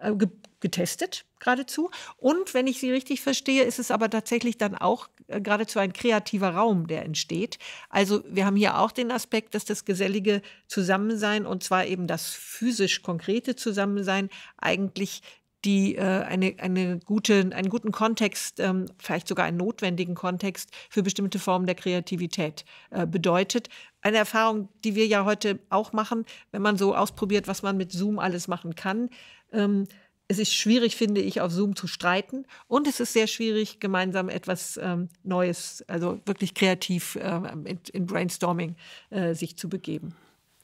äh, getestet geradezu. Und wenn ich Sie richtig verstehe, ist es aber tatsächlich dann auch äh, geradezu ein kreativer Raum, der entsteht. Also wir haben hier auch den Aspekt, dass das gesellige Zusammensein und zwar eben das physisch konkrete Zusammensein eigentlich die äh, eine, eine gute, einen guten Kontext, ähm, vielleicht sogar einen notwendigen Kontext für bestimmte Formen der Kreativität äh, bedeutet. Eine Erfahrung, die wir ja heute auch machen, wenn man so ausprobiert, was man mit Zoom alles machen kann. Ähm, es ist schwierig, finde ich, auf Zoom zu streiten. Und es ist sehr schwierig, gemeinsam etwas ähm, Neues, also wirklich kreativ äh, in, in, Brainstorming äh, sich zu begeben.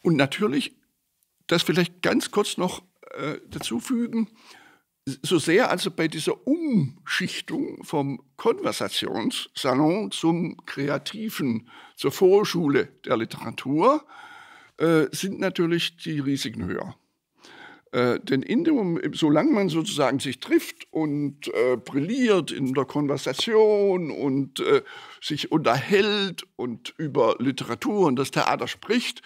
Und natürlich, das vielleicht ganz kurz noch äh, dazufügen, so sehr also bei dieser Umschichtung vom Konversationssalon zum Kreativen, zur Vorschule der Literatur, äh, sind natürlich die Risiken höher. Äh, denn in dem, solange man sozusagen sich trifft und äh, brilliert in der Konversation und äh, sich unterhält und über Literatur und das Theater spricht,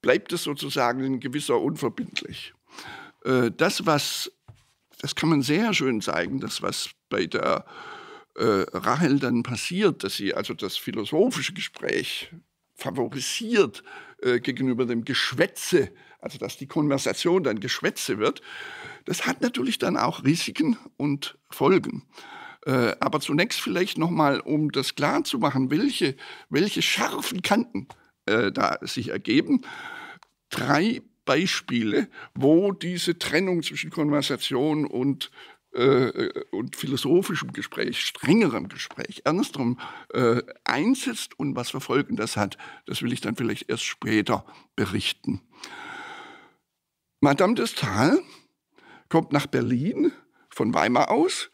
bleibt es sozusagen in gewisser unverbindlich. Äh, das, was das kann man sehr schön zeigen, das, was bei der äh, Rahel dann passiert, dass sie also das philosophische Gespräch favorisiert äh, gegenüber dem Geschwätze, also dass die Konversation dann Geschwätze wird, das hat natürlich dann auch Risiken und Folgen. Äh, aber zunächst vielleicht nochmal, um das klar zu machen, welche, welche scharfen Kanten äh, da sich ergeben. Drei Beispiele, wo diese Trennung zwischen Konversation und äh, äh, und philosophischem Gespräch, strengerem Gespräch, ernsterem äh, einsetzt und was für Folgen das hat, das will ich dann vielleicht erst später berichten. Madame de Stael kommt nach Berlin von Weimar aus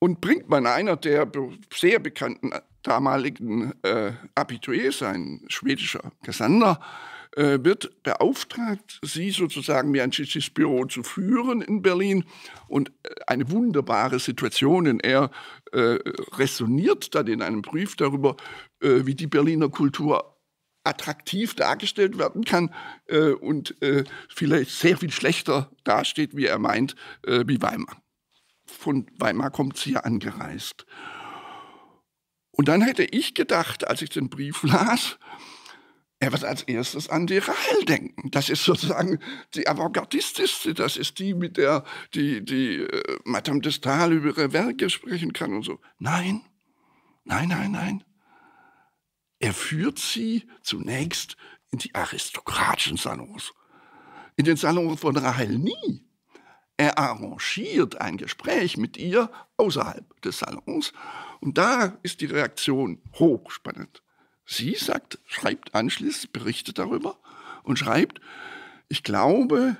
und bringt man einer der sehr bekannten damaligen äh, Abitués, ein schwedischer Gesander, äh, wird beauftragt, sie sozusagen mir ein Büro zu führen in Berlin. Und äh, eine wunderbare Situation, denn er äh, resoniert dann in einem Brief darüber, äh, wie die Berliner Kultur attraktiv dargestellt werden kann äh, und äh, vielleicht sehr viel schlechter dasteht, wie er meint, wie Weimar. Von Weimar kommt sie ja angereist. Und dann hätte ich gedacht, als ich den Brief las, er wird als erstes an die Rachel denken. Das ist sozusagen die Avantgardistischste, das ist die, mit der die, die äh, Madame de Stahl über ihre Werke sprechen kann und so. Nein, nein, nein, nein. Er führt sie zunächst in die aristokratischen Salons. In den Salons von Rahel nie. Er arrangiert ein Gespräch mit ihr außerhalb des Salons und da ist die Reaktion hochspannend. Sie sagt, schreibt anschließend, berichtet darüber und schreibt, ich glaube,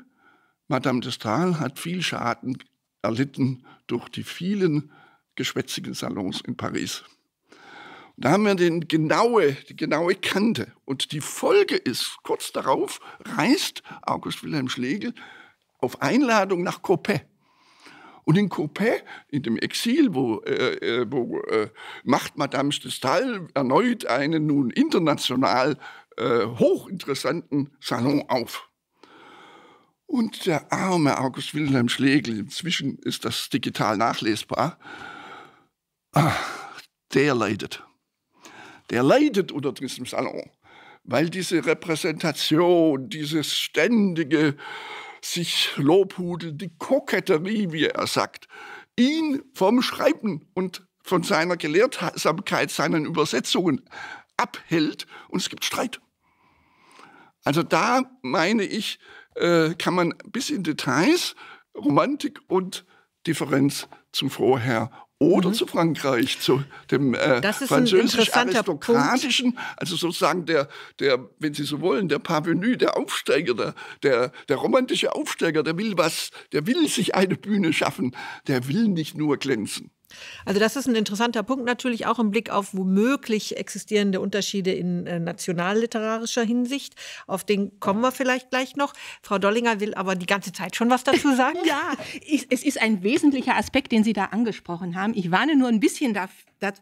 Madame de Stael hat viel Schaden erlitten durch die vielen geschwätzigen Salons in Paris. da haben wir den genaue, die genaue Kante. Und die Folge ist, kurz darauf reist August Wilhelm Schlegel auf Einladung nach Coppet und in Coupé, in dem Exil, wo, äh, äh, wo äh, macht Madame de Stael erneut einen nun international äh, hochinteressanten Salon auf. Und der arme August Wilhelm Schlegel, inzwischen ist das digital nachlesbar, ach, der leidet. Der leidet unter diesem Salon, weil diese Repräsentation, dieses ständige sich lobhudelt, die Koketterie, wie er sagt, ihn vom Schreiben und von seiner Gelehrsamkeit, seinen Übersetzungen abhält und es gibt Streit. Also da meine ich, äh, kann man bis in Details Romantik und Differenz zum Vorher oder mhm. zu Frankreich, zu dem äh, französisch-aristokratischen, also sozusagen der, der, wenn Sie so wollen, der Parvenu, der Aufsteiger, der, der, der romantische Aufsteiger, der will was, der will sich eine Bühne schaffen, der will nicht nur glänzen. Also das ist ein interessanter Punkt natürlich auch im Blick auf womöglich existierende Unterschiede in äh, nationalliterarischer Hinsicht. Auf den kommen wir vielleicht gleich noch. Frau Dollinger will aber die ganze Zeit schon was dazu sagen. ja, es ist ein wesentlicher Aspekt, den Sie da angesprochen haben. Ich warne nur ein bisschen dafür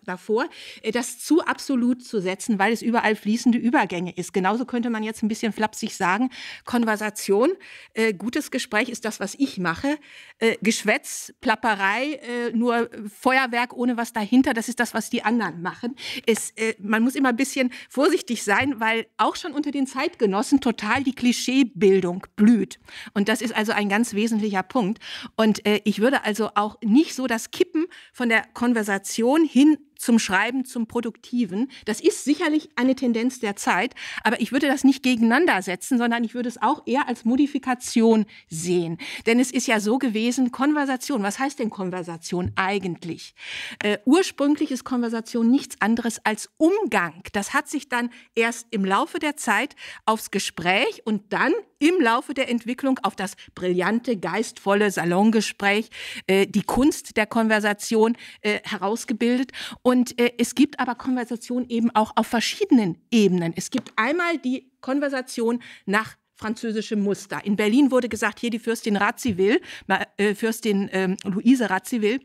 davor, äh, das zu absolut zu setzen, weil es überall fließende Übergänge ist. Genauso könnte man jetzt ein bisschen flapsig sagen, Konversation, äh, gutes Gespräch ist das, was ich mache. Äh, Geschwätz, Plapperei, äh, nur Feuerwerk ohne was dahinter, das ist das, was die anderen machen. Es, äh, man muss immer ein bisschen vorsichtig sein, weil auch schon unter den Zeitgenossen total die Klischeebildung blüht. Und das ist also ein ganz wesentlicher Punkt. Und äh, ich würde also auch nicht so das Kippen von der Konversation hin in zum Schreiben, zum Produktiven. Das ist sicherlich eine Tendenz der Zeit, aber ich würde das nicht gegeneinander setzen, sondern ich würde es auch eher als Modifikation sehen. Denn es ist ja so gewesen, Konversation, was heißt denn Konversation eigentlich? Äh, ursprünglich ist Konversation nichts anderes als Umgang. Das hat sich dann erst im Laufe der Zeit aufs Gespräch und dann im Laufe der Entwicklung auf das brillante, geistvolle Salongespräch, äh, die Kunst der Konversation äh, herausgebildet. Und und äh, es gibt aber Konversation eben auch auf verschiedenen Ebenen. Es gibt einmal die Konversation nach französischem Muster. In Berlin wurde gesagt, hier die Fürstin Radziwill, äh, Fürstin äh, Luise Radziwill,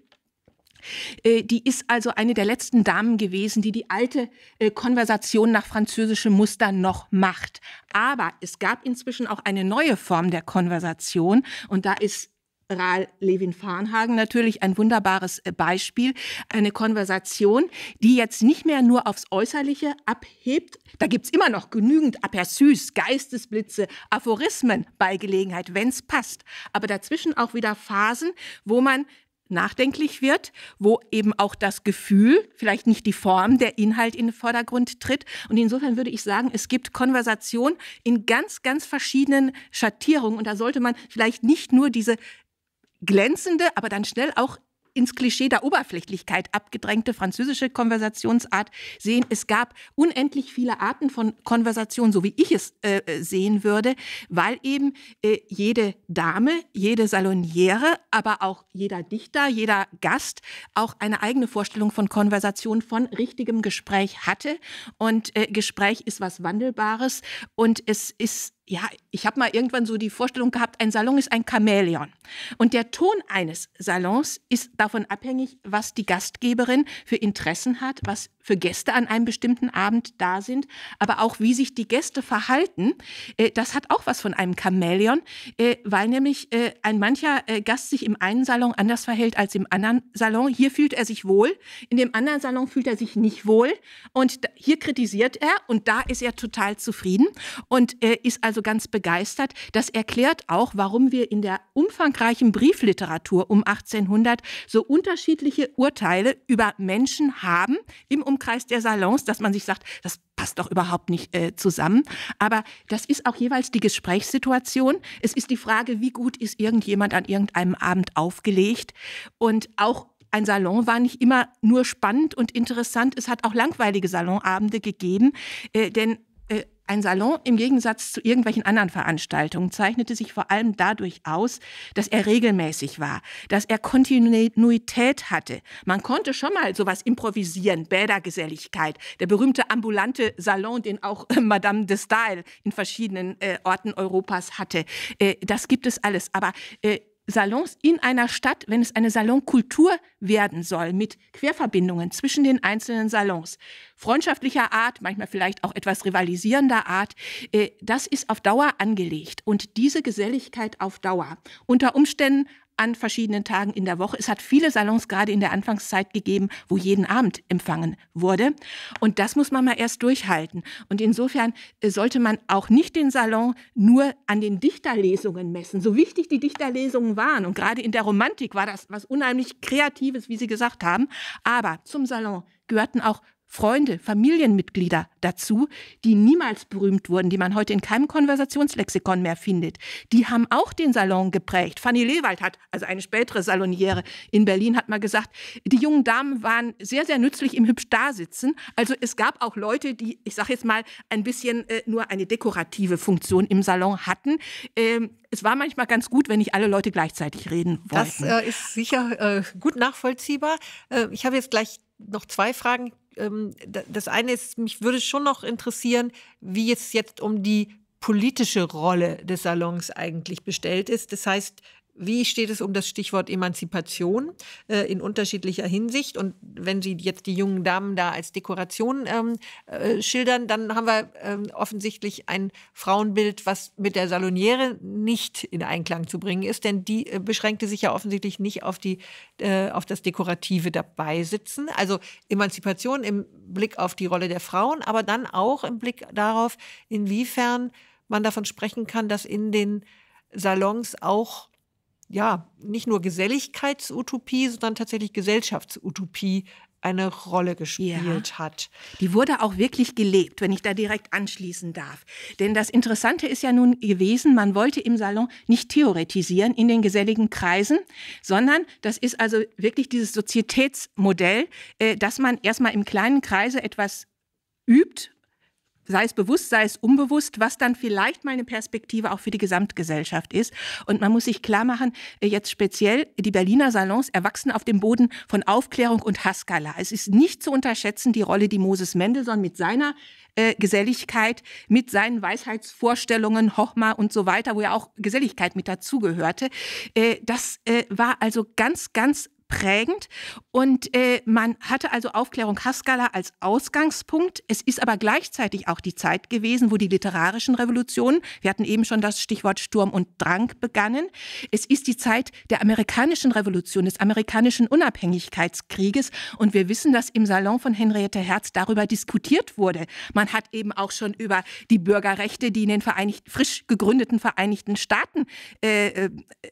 äh, die ist also eine der letzten Damen gewesen, die die alte äh, Konversation nach französischem Muster noch macht. Aber es gab inzwischen auch eine neue Form der Konversation und da ist Ral Levin-Farnhagen natürlich ein wunderbares äh, Beispiel. Eine Konversation, die jetzt nicht mehr nur aufs Äußerliche abhebt. Da gibt's immer noch genügend Aperçus, Geistesblitze, Aphorismen bei Gelegenheit, wenn's passt. Aber dazwischen auch wieder Phasen, wo man nachdenklich wird, wo eben auch das Gefühl, vielleicht nicht die Form, der Inhalt in den Vordergrund tritt. Und insofern würde ich sagen, es gibt Konversation in ganz, ganz verschiedenen Schattierungen. Und da sollte man vielleicht nicht nur diese glänzende, aber dann schnell auch ins Klischee der Oberflächlichkeit abgedrängte französische Konversationsart sehen. Es gab unendlich viele Arten von Konversation, so wie ich es äh, äh, sehen würde, weil eben äh, jede Dame, jede Saloniere, aber auch jeder Dichter, jeder Gast auch eine eigene Vorstellung von Konversation, von richtigem Gespräch hatte. Und äh, Gespräch ist was Wandelbares und es ist ja, ich habe mal irgendwann so die Vorstellung gehabt, ein Salon ist ein Chamäleon. Und der Ton eines Salons ist davon abhängig, was die Gastgeberin für Interessen hat, was für Gäste an einem bestimmten Abend da sind, aber auch wie sich die Gäste verhalten. Äh, das hat auch was von einem Chamäleon, äh, weil nämlich äh, ein mancher Gast sich im einen Salon anders verhält als im anderen Salon. Hier fühlt er sich wohl, in dem anderen Salon fühlt er sich nicht wohl. Und hier kritisiert er und da ist er total zufrieden und ist also also ganz begeistert. Das erklärt auch, warum wir in der umfangreichen Briefliteratur um 1800 so unterschiedliche Urteile über Menschen haben im Umkreis der Salons, dass man sich sagt, das passt doch überhaupt nicht äh, zusammen. Aber das ist auch jeweils die Gesprächssituation. Es ist die Frage, wie gut ist irgendjemand an irgendeinem Abend aufgelegt und auch ein Salon war nicht immer nur spannend und interessant. Es hat auch langweilige Salonabende gegeben, äh, denn ein Salon im Gegensatz zu irgendwelchen anderen Veranstaltungen zeichnete sich vor allem dadurch aus, dass er regelmäßig war, dass er Kontinuität hatte. Man konnte schon mal sowas improvisieren, Bädergeselligkeit, der berühmte ambulante Salon, den auch äh, Madame de Stael in verschiedenen äh, Orten Europas hatte. Äh, das gibt es alles, aber äh, Salons in einer Stadt, wenn es eine Salonkultur werden soll, mit Querverbindungen zwischen den einzelnen Salons, freundschaftlicher Art, manchmal vielleicht auch etwas rivalisierender Art, äh, das ist auf Dauer angelegt. Und diese Geselligkeit auf Dauer, unter Umständen an verschiedenen Tagen in der Woche. Es hat viele Salons gerade in der Anfangszeit gegeben, wo jeden Abend empfangen wurde. Und das muss man mal erst durchhalten. Und insofern äh, sollte man auch nicht den Salon nur an den Dichterlesungen messen. So wichtig die Dichterlesungen waren. Und gerade in der Romantik war das was unheimlich Kreatives, wie Sie gesagt haben. Aber zum Salon gehörten auch Freunde, Familienmitglieder dazu, die niemals berühmt wurden, die man heute in keinem Konversationslexikon mehr findet. Die haben auch den Salon geprägt. Fanny Lewald hat, also eine spätere Saloniere in Berlin, hat mal gesagt, die jungen Damen waren sehr, sehr nützlich im hübsch Dasitzen. Also es gab auch Leute, die, ich sage jetzt mal, ein bisschen äh, nur eine dekorative Funktion im Salon hatten. Ähm, es war manchmal ganz gut, wenn nicht alle Leute gleichzeitig reden wollten. Das äh, ist sicher äh, gut nachvollziehbar. Äh, ich habe jetzt gleich noch zwei Fragen ähm, das eine ist, mich würde schon noch interessieren, wie es jetzt um die politische Rolle des Salons eigentlich bestellt ist. Das heißt, wie steht es um das Stichwort Emanzipation äh, in unterschiedlicher Hinsicht? Und wenn Sie jetzt die jungen Damen da als Dekoration ähm, äh, schildern, dann haben wir ähm, offensichtlich ein Frauenbild, was mit der Saloniere nicht in Einklang zu bringen ist, denn die äh, beschränkte sich ja offensichtlich nicht auf, die, äh, auf das Dekorative dabei sitzen. Also Emanzipation im Blick auf die Rolle der Frauen, aber dann auch im Blick darauf, inwiefern man davon sprechen kann, dass in den Salons auch ja, nicht nur Geselligkeitsutopie, sondern tatsächlich Gesellschaftsutopie eine Rolle gespielt ja. hat. Die wurde auch wirklich gelebt, wenn ich da direkt anschließen darf. Denn das Interessante ist ja nun gewesen, man wollte im Salon nicht theoretisieren in den geselligen Kreisen, sondern das ist also wirklich dieses Sozietätsmodell, äh, dass man erstmal im kleinen Kreise etwas übt sei es bewusst, sei es unbewusst, was dann vielleicht mal eine Perspektive auch für die Gesamtgesellschaft ist. Und man muss sich klar machen, äh, jetzt speziell die Berliner Salons erwachsen auf dem Boden von Aufklärung und Haskala. Es ist nicht zu unterschätzen die Rolle, die Moses Mendelssohn mit seiner äh, Geselligkeit, mit seinen Weisheitsvorstellungen, Hochma und so weiter, wo ja auch Geselligkeit mit dazugehörte. Äh, das war also ganz, ganz prägend. Und äh, man hatte also Aufklärung Haskala als Ausgangspunkt. Es ist aber gleichzeitig auch die Zeit gewesen, wo die literarischen Revolutionen, wir hatten eben schon das Stichwort Sturm und Drang begannen. Es ist die Zeit der amerikanischen Revolution, des amerikanischen Unabhängigkeitskrieges. Und wir wissen, dass im Salon von Henriette Herz darüber diskutiert wurde. Man hat eben auch schon über die Bürgerrechte, die in den Vereinigten, frisch gegründeten Vereinigten Staaten äh, äh,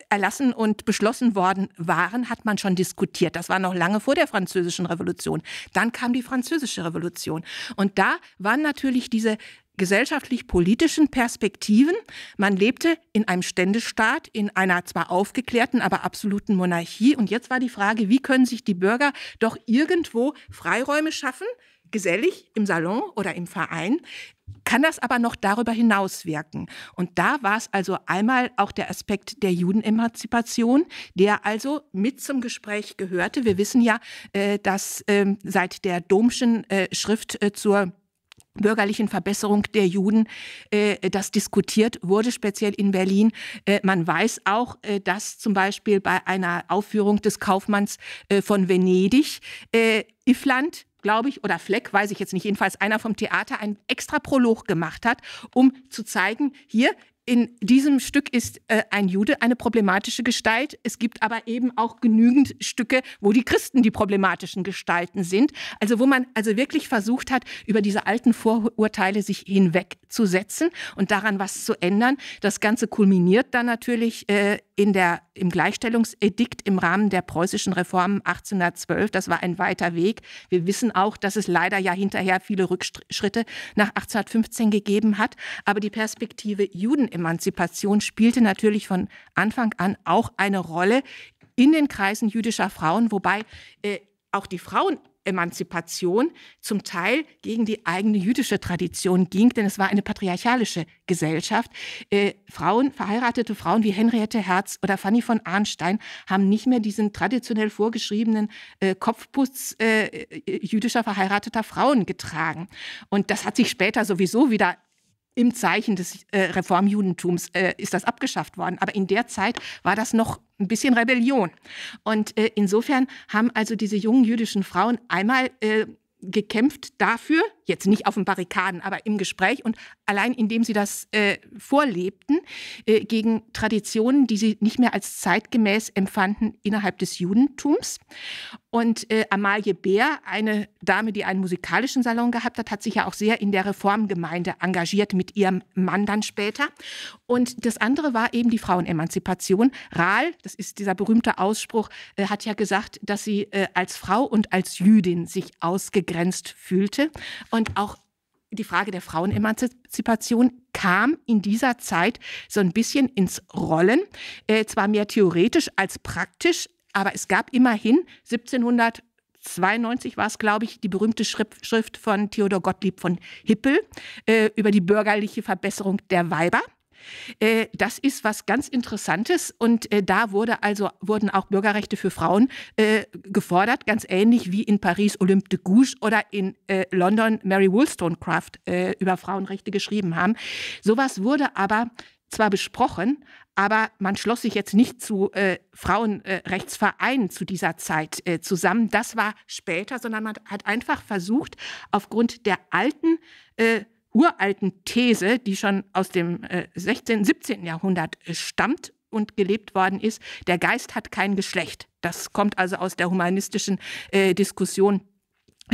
erlassen und beschlossen worden waren, hat man schon diskutiert diskutiert. Das war noch lange vor der französischen Revolution. Dann kam die französische Revolution. Und da waren natürlich diese gesellschaftlich-politischen Perspektiven. Man lebte in einem Ständestaat, in einer zwar aufgeklärten, aber absoluten Monarchie. Und jetzt war die Frage, wie können sich die Bürger doch irgendwo Freiräume schaffen, gesellig im Salon oder im Verein, kann das aber noch darüber hinaus wirken. Und da war es also einmal auch der Aspekt der Judenemanzipation, der also mit zum Gespräch gehörte. Wir wissen ja, äh, dass ähm, seit der Domschen äh, Schrift äh, zur bürgerlichen Verbesserung der Juden, äh, das diskutiert wurde, speziell in Berlin. Äh, man weiß auch, äh, dass zum Beispiel bei einer Aufführung des Kaufmanns von Venedig Ifland glaube ich, oder Fleck, weiß ich jetzt nicht, jedenfalls einer vom Theater, einen extra Prolog gemacht hat, um zu zeigen, hier, in diesem Stück ist äh, ein Jude eine problematische Gestalt. Es gibt aber eben auch genügend Stücke, wo die Christen die problematischen Gestalten sind. Also wo man also wirklich versucht hat, über diese alten Vorurteile sich hinwegzusetzen und daran was zu ändern. Das Ganze kulminiert dann natürlich äh, in der, im Gleichstellungsedikt im Rahmen der preußischen Reformen 1812. Das war ein weiter Weg. Wir wissen auch, dass es leider ja hinterher viele Rückschritte nach 1815 gegeben hat. Aber die Perspektive Judenemanzipation spielte natürlich von Anfang an auch eine Rolle in den Kreisen jüdischer Frauen, wobei äh, auch die Frauen Emanzipation zum Teil gegen die eigene jüdische Tradition ging, denn es war eine patriarchalische Gesellschaft. Äh, Frauen, verheiratete Frauen wie Henriette Herz oder Fanny von Arnstein haben nicht mehr diesen traditionell vorgeschriebenen äh, Kopfputz äh, äh jüdischer verheirateter Frauen getragen. Und das hat sich später sowieso wieder im Zeichen des äh, Reformjudentums äh, ist das abgeschafft worden. Aber in der Zeit war das noch ein bisschen Rebellion. Und äh, insofern haben also diese jungen jüdischen Frauen einmal äh, gekämpft dafür, jetzt nicht auf den Barrikaden, aber im Gespräch und allein indem sie das äh, vorlebten, äh, gegen Traditionen, die sie nicht mehr als zeitgemäß empfanden innerhalb des Judentums. Und äh, Amalie Beer, eine Dame, die einen musikalischen Salon gehabt hat, hat sich ja auch sehr in der Reformgemeinde engagiert mit ihrem Mann dann später. Und das andere war eben die Frauenemanzipation. Rahl, das ist dieser berühmte Ausspruch, äh, hat ja gesagt, dass sie äh, als Frau und als Jüdin sich ausgegrenzt fühlte. Und auch die Frage der Frauenemanzipation kam in dieser Zeit so ein bisschen ins Rollen, äh, zwar mehr theoretisch als praktisch, aber es gab immerhin 1700 92 war es, glaube ich, die berühmte Schrift von Theodor Gottlieb von Hippel äh, über die bürgerliche Verbesserung der Weiber. Äh, das ist was ganz Interessantes und äh, da wurde also, wurden auch Bürgerrechte für Frauen äh, gefordert, ganz ähnlich wie in Paris Olympe de Gouges oder in London Mary Wollstonecraft über Frauenrechte geschrieben haben. Sowas wurde aber zwar besprochen, aber man schloss sich jetzt nicht zu äh, Frauenrechtsvereinen zu dieser Zeit äh, zusammen. Das war später, sondern man hat einfach versucht, aufgrund der alten uralten These, die schon aus dem 16., äh, 17. Jahrhundert äh, stammt und gelebt worden ist, der Geist hat kein Geschlecht. Das kommt also aus der humanistischen äh, Diskussion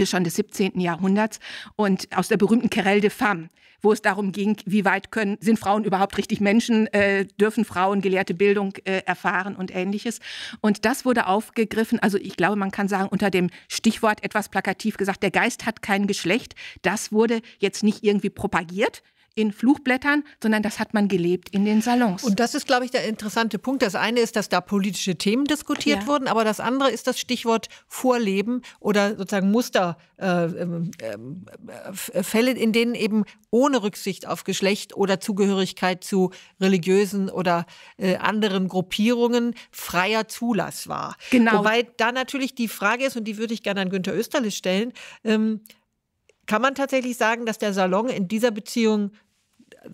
schon des 17. Jahrhunderts und aus der berühmten Querelle de Femmes, wo es darum ging, wie weit können, sind Frauen überhaupt richtig Menschen, äh, dürfen Frauen gelehrte Bildung äh, erfahren und ähnliches. Und das wurde aufgegriffen, also ich glaube, man kann sagen, unter dem Stichwort etwas plakativ gesagt, der Geist hat kein Geschlecht. Das wurde jetzt nicht irgendwie propagiert, in Fluchblättern, sondern das hat man gelebt in den Salons. Und das ist, glaube ich, der interessante Punkt. Das eine ist, dass da politische Themen diskutiert ja. wurden, aber das andere ist das Stichwort Vorleben oder sozusagen Musterfälle, äh, ähm, äh, äh, in denen eben ohne Rücksicht auf Geschlecht oder Zugehörigkeit zu religiösen oder äh, anderen Gruppierungen freier Zulass war. Genau. Wobei da natürlich die Frage ist, und die würde ich gerne an Günter Österlich stellen, ähm, kann man tatsächlich sagen, dass der Salon in dieser Beziehung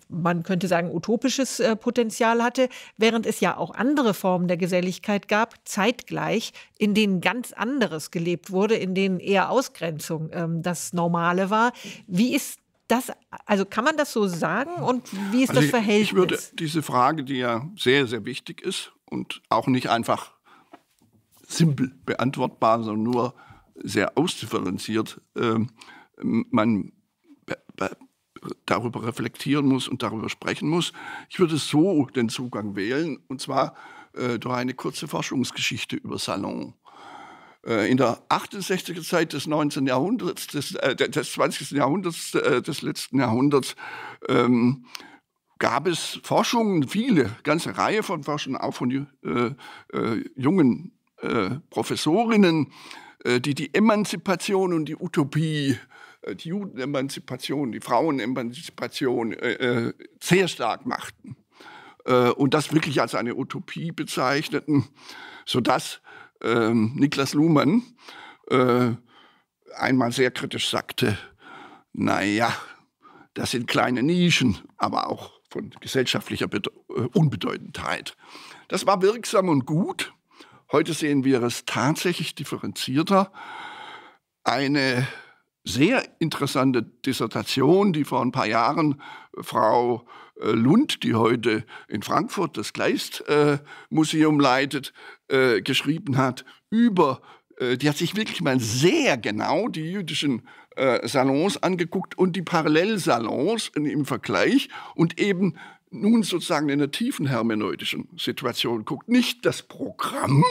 man könnte sagen, utopisches äh, Potenzial hatte, während es ja auch andere Formen der Geselligkeit gab, zeitgleich, in denen ganz anderes gelebt wurde, in denen eher Ausgrenzung ähm, das Normale war. Wie ist das, also kann man das so sagen und wie ist also das Verhältnis? Ich würde diese Frage, die ja sehr, sehr wichtig ist und auch nicht einfach simpel beantwortbar, sondern nur sehr ausdifferenziert, äh, man darüber reflektieren muss und darüber sprechen muss. Ich würde so den Zugang wählen, und zwar äh, durch eine kurze Forschungsgeschichte über Salon. Äh, in der 68er Zeit des 19. Jahrhunderts, des, äh, des 20. Jahrhunderts, äh, des letzten Jahrhunderts, ähm, gab es Forschungen, viele, ganze Reihe von Forschungen, auch von äh, jungen Professorinnen, die die Emanzipation und die Utopie äh, die Judenemanzipation, die Frauenemanzipation äh, äh, sehr stark machten äh, und das wirklich als eine Utopie bezeichneten, sodass äh, Niklas Luhmann äh, einmal sehr kritisch sagte, naja, das sind kleine Nischen, aber auch von gesellschaftlicher Bede Unbedeutendheit. Das war wirksam und gut. Heute sehen wir es tatsächlich differenzierter. Eine sehr interessante Dissertation, die vor ein paar Jahren äh, Frau äh, Lund, die heute in Frankfurt das Gleist-Museum äh, leitet, geschrieben hat über die hat sich wirklich mal sehr genau die jüdischen Salons angeguckt und die Parallelsalons im Vergleich und eben nun sozusagen in einer tiefen hermeneutischen Situation guckt. Nicht das Programm,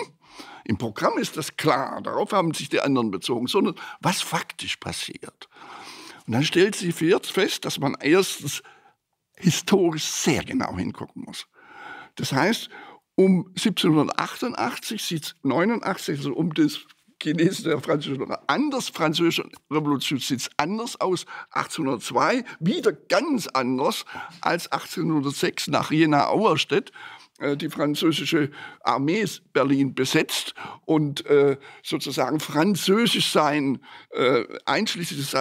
im Programm ist das klar, darauf haben sich die anderen bezogen, sondern was faktisch passiert. Und dann stellt sie jetzt fest, dass man erstens historisch sehr genau hingucken muss. Das heißt, um 1788, 1789, also um das Chinesen der französischen, anders, französische Revolution sieht anders aus, 1802 wieder ganz anders als 1806 nach Jena-Auerstedt. Äh, die französische Armee Berlin besetzt und äh, sozusagen französisch sein, äh, einschließlich des,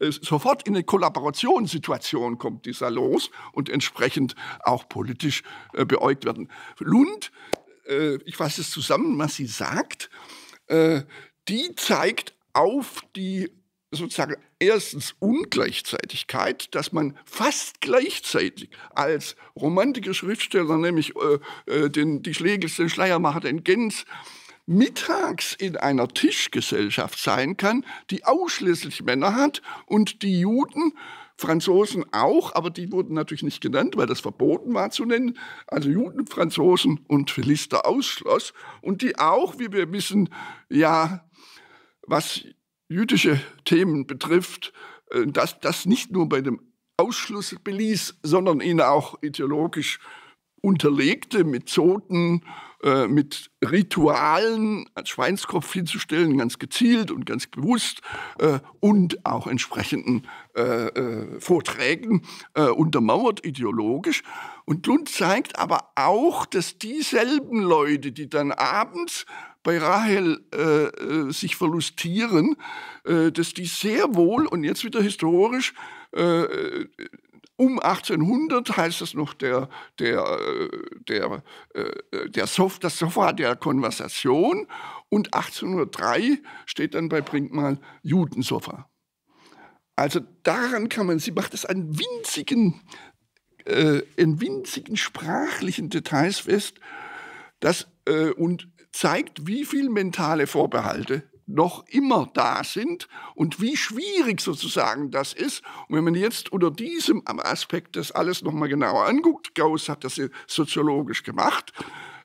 äh, sofort in eine Kollaborationssituation kommt dieser los und entsprechend auch politisch äh, beäugt werden. Lund, äh, ich fasse es zusammen, was sie sagt, die zeigt auf die sozusagen erstens Ungleichzeitigkeit, dass man fast gleichzeitig als romantischer Schriftsteller, nämlich äh, äh, den, die Schlegels, den Schleiermacher, den Gens, mittags in einer Tischgesellschaft sein kann, die ausschließlich Männer hat und die Juden, Franzosen auch, aber die wurden natürlich nicht genannt, weil das verboten war zu nennen, also Juden, Franzosen und Philister ausschloss und die auch, wie wir wissen, ja, was jüdische Themen betrifft, äh, dass das nicht nur bei dem Ausschluss beließ, sondern ihn auch ideologisch unterlegte mit Zoten, äh, mit Ritualen als Schweinskopf hinzustellen, ganz gezielt und ganz bewusst äh, und auch entsprechenden äh, äh Vorträgen äh, untermauert ideologisch. Und Lund zeigt aber auch, dass dieselben Leute, die dann abends bei Rahel äh, äh, sich verlustieren, äh, dass die sehr wohl, und jetzt wieder historisch, äh, äh um 1800 heißt das noch der, der, äh, der, der Sof, das Sofa der Konversation und 1803 steht dann bei Brinkmann Judensofa. Also daran kann man, sie macht es an winzigen, äh, in winzigen sprachlichen Details fest, dass, äh, und zeigt, wie viel mentale Vorbehalte noch immer da sind und wie schwierig sozusagen das ist. Und wenn man jetzt unter diesem Aspekt das alles nochmal genauer anguckt, Gauss hat das soziologisch gemacht,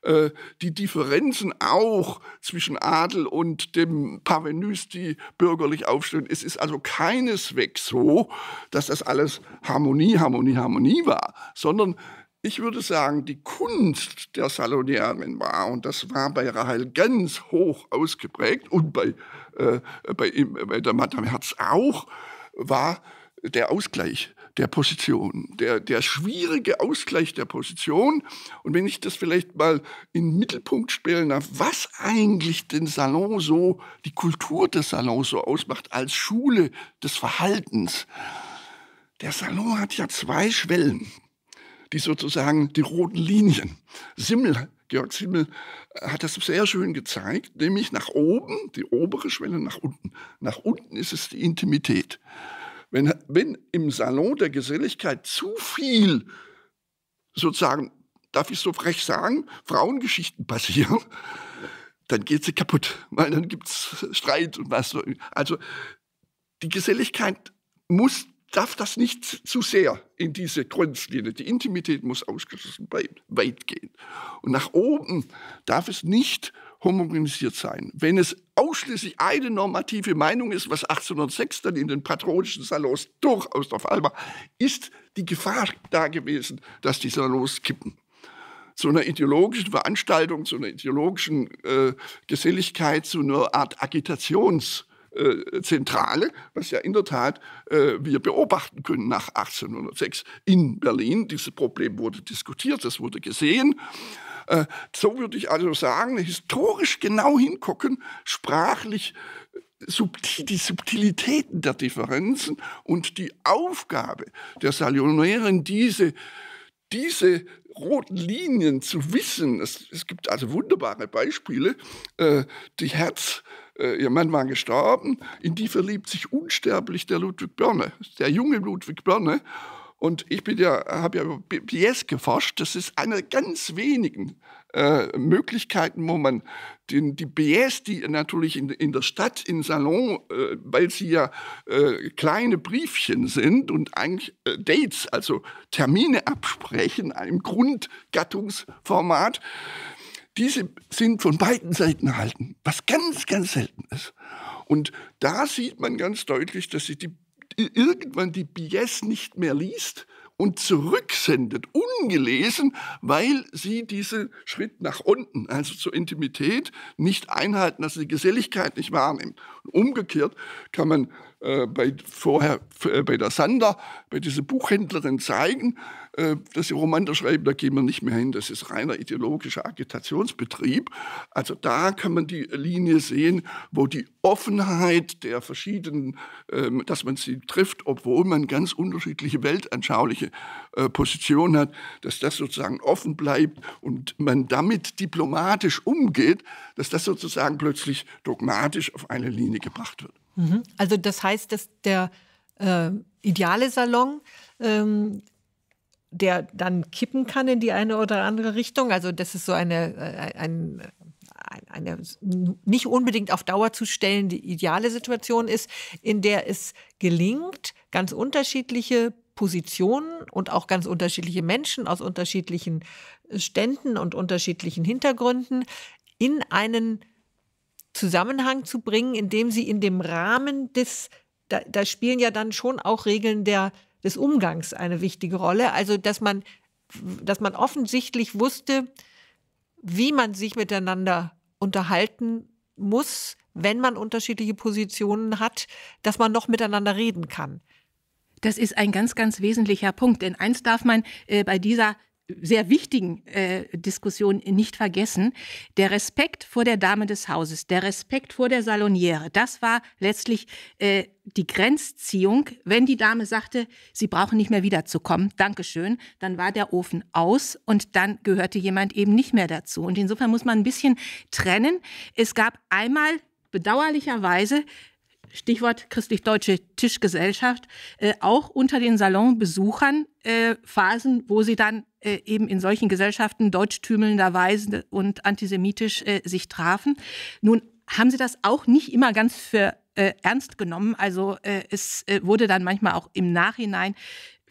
äh, die Differenzen auch zwischen Adel und dem Parvenus, die bürgerlich aufstehen. Es ist also keineswegs so, dass das alles Harmonie, Harmonie, Harmonie war, sondern ich würde sagen, die Kunst der Salonianen war, und das war bei Rahel ganz hoch ausgeprägt und bei, äh, bei, bei, der Madame Herz auch, war der Ausgleich der Position, der, der schwierige Ausgleich der Position. Und wenn ich das vielleicht mal in den Mittelpunkt stellen darf, was eigentlich den Salon so, die Kultur des Salons so ausmacht als Schule des Verhaltens. Der Salon hat ja zwei Schwellen die sozusagen die roten Linien. Simmel, Georg Simmel äh, hat das sehr schön gezeigt, nämlich nach oben, die obere Schwelle nach unten. Nach unten ist es die Intimität. Wenn, wenn im Salon der Geselligkeit zu viel sozusagen, darf ich so frech sagen, Frauengeschichten passieren, dann geht sie kaputt, weil dann gibt es Streit und was. Also die Geselligkeit muss darf das nicht zu sehr in diese Grenzlinie. Die Intimität muss ausgeschlossen bleiben, weitgehend. Und nach oben darf es nicht homogenisiert sein. Wenn es ausschließlich eine normative Meinung ist, was 1806 dann in den patronischen Salons durchaus der Fall war, ist die Gefahr da gewesen, dass die Salons kippen. Zu einer ideologischen Veranstaltung, zu einer ideologischen äh, Geselligkeit, zu einer Art Agitations- äh, Zentrale, was ja in der Tat äh, wir beobachten können nach 1806 in Berlin. Dieses Problem wurde diskutiert, das wurde gesehen. Äh, so würde ich also sagen, historisch genau hingucken, sprachlich äh, subtil, die Subtilitäten der Differenzen und die Aufgabe der Salonären, diese diese roten Linien zu wissen. Es, es gibt also wunderbare Beispiele. Äh, die Herz, äh, ihr Mann war gestorben, in die verliebt sich unsterblich der Ludwig Börne, der junge Ludwig Börne. Und ich bin ja, habe ja über BS geforscht. Das ist eine ganz wenigen äh, Möglichkeiten, wo man den, die BS, die natürlich in, in der Stadt, im Salon, äh, weil sie ja äh, kleine Briefchen sind und eigentlich äh, Dates, also Termine absprechen, im Grundgattungsformat, diese sind von beiden Seiten erhalten, was ganz, ganz selten ist. Und da sieht man ganz deutlich, dass sie die, irgendwann die Bies nicht mehr liest und zurücksendet, ungelesen, weil sie diesen Schritt nach unten, also zur Intimität, nicht einhalten, dass sie die Geselligkeit nicht wahrnimmt. Und umgekehrt kann man äh, bei, vorher äh, bei der Sander, bei dieser Buchhändlerin zeigen, äh, dass sie Romane schreiben, da gehen wir nicht mehr hin. Das ist reiner ideologischer Agitationsbetrieb. Also da kann man die Linie sehen, wo die Offenheit der verschiedenen, ähm, dass man sie trifft, obwohl man ganz unterschiedliche weltanschauliche äh, Positionen hat, dass das sozusagen offen bleibt und man damit diplomatisch umgeht, dass das sozusagen plötzlich dogmatisch auf eine Linie gebracht wird. Mhm. Also das heißt, dass der äh, ideale Salon ähm, der dann kippen kann in die eine oder andere Richtung. Also das ist so eine, äh, ein, eine nicht unbedingt auf Dauer zu stellende ideale Situation ist, in der es gelingt, ganz unterschiedliche Positionen und auch ganz unterschiedliche Menschen aus unterschiedlichen Ständen und unterschiedlichen Hintergründen in einen Zusammenhang zu bringen, indem sie in dem Rahmen des, da, da spielen ja dann schon auch Regeln der des Umgangs eine wichtige Rolle. Also, dass man, dass man offensichtlich wusste, wie man sich miteinander unterhalten muss, wenn man unterschiedliche Positionen hat, dass man noch miteinander reden kann. Das ist ein ganz, ganz wesentlicher Punkt. Denn eins darf man äh, bei dieser sehr wichtigen äh, Diskussion nicht vergessen. Der Respekt vor der Dame des Hauses, der Respekt vor der Saloniere, das war letztlich äh, die Grenzziehung. Wenn die Dame sagte, sie brauchen nicht mehr wiederzukommen, Dankeschön, dann war der Ofen aus und dann gehörte jemand eben nicht mehr dazu. Und insofern muss man ein bisschen trennen. Es gab einmal bedauerlicherweise Stichwort christlich-deutsche Tischgesellschaft, äh, auch unter den Salonbesuchern äh, Phasen, wo sie dann äh, eben in solchen Gesellschaften deutschtümelnderweise und antisemitisch äh, sich trafen. Nun haben sie das auch nicht immer ganz für äh, ernst genommen. Also äh, es wurde dann manchmal auch im Nachhinein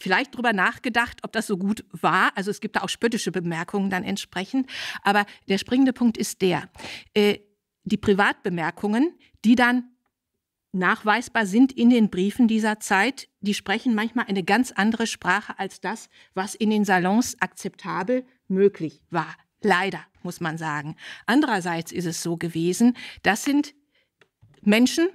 vielleicht darüber nachgedacht, ob das so gut war. Also es gibt da auch spöttische Bemerkungen dann entsprechend. Aber der springende Punkt ist der, die Privatbemerkungen, die dann nachweisbar sind in den Briefen dieser Zeit. Die sprechen manchmal eine ganz andere Sprache als das, was in den Salons akzeptabel möglich war. Leider, muss man sagen. Andererseits ist es so gewesen, das sind Menschen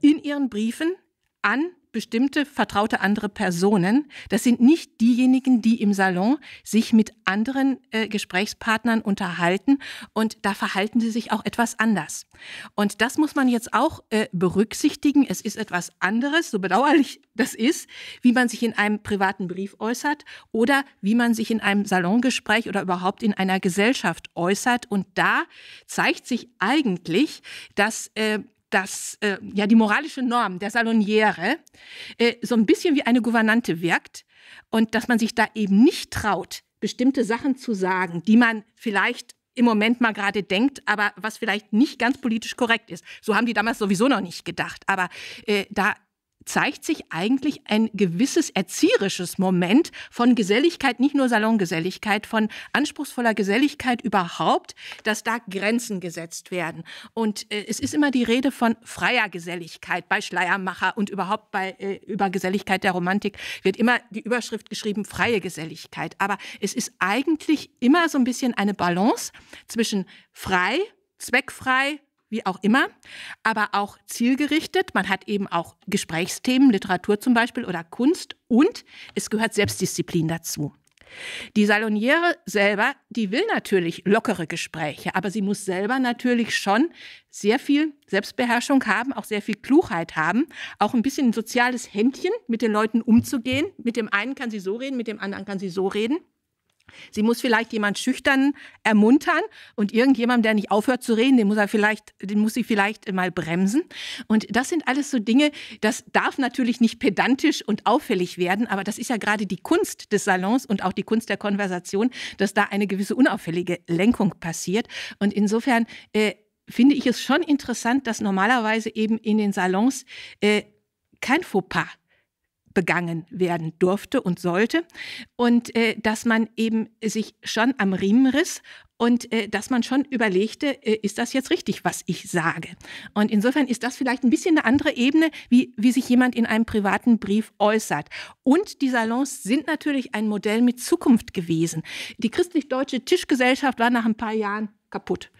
in ihren Briefen an bestimmte vertraute andere Personen. Das sind nicht diejenigen, die im Salon sich mit anderen äh, Gesprächspartnern unterhalten und da verhalten sie sich auch etwas anders. Und das muss man jetzt auch äh, berücksichtigen. Es ist etwas anderes, so bedauerlich das ist, wie man sich in einem privaten Brief äußert oder wie man sich in einem Salongespräch oder überhaupt in einer Gesellschaft äußert. Und da zeigt sich eigentlich, dass äh, dass äh, ja die moralische Norm der Saloniere äh, so ein bisschen wie eine Gouvernante wirkt und dass man sich da eben nicht traut, bestimmte Sachen zu sagen, die man vielleicht im Moment mal gerade denkt, aber was vielleicht nicht ganz politisch korrekt ist. So haben die damals sowieso noch nicht gedacht. Aber äh, da zeigt sich eigentlich ein gewisses erzieherisches Moment von Geselligkeit, nicht nur Salongeselligkeit, von anspruchsvoller Geselligkeit überhaupt, dass da Grenzen gesetzt werden. Und äh, es ist immer die Rede von freier Geselligkeit bei Schleiermacher und überhaupt bei äh, über Geselligkeit der Romantik wird immer die Überschrift geschrieben freie Geselligkeit. Aber es ist eigentlich immer so ein bisschen eine Balance zwischen frei, zweckfrei, wie auch immer, aber auch zielgerichtet. Man hat eben auch Gesprächsthemen, Literatur zum Beispiel oder Kunst und es gehört Selbstdisziplin dazu. Die Saloniere selber, die will natürlich lockere Gespräche, aber sie muss selber natürlich schon sehr viel Selbstbeherrschung haben, auch sehr viel Klugheit haben, auch ein bisschen ein soziales Händchen mit den Leuten umzugehen. Mit dem einen kann sie so reden, mit dem anderen kann sie so reden. Sie muss vielleicht jemand schüchtern ermuntern und irgendjemand, der nicht aufhört zu reden, den muss er vielleicht, den muss sie vielleicht mal bremsen. Und das sind alles so Dinge, das darf natürlich nicht pedantisch und auffällig werden, aber das ist ja gerade die Kunst des Salons und auch die Kunst der Konversation, dass da eine gewisse unauffällige Lenkung passiert. Und insofern äh, finde ich es schon interessant, dass normalerweise eben in den Salons äh, kein Fauxpas begangen werden durfte und sollte und äh, dass man eben sich schon am Riemen riss und äh, dass man schon überlegte, äh, ist das jetzt richtig, was ich sage? Und insofern ist das vielleicht ein bisschen eine andere Ebene, wie, wie sich jemand in einem privaten Brief äußert. Und die Salons sind natürlich ein Modell mit Zukunft gewesen. Die christlich-deutsche Tischgesellschaft war nach ein paar Jahren kaputt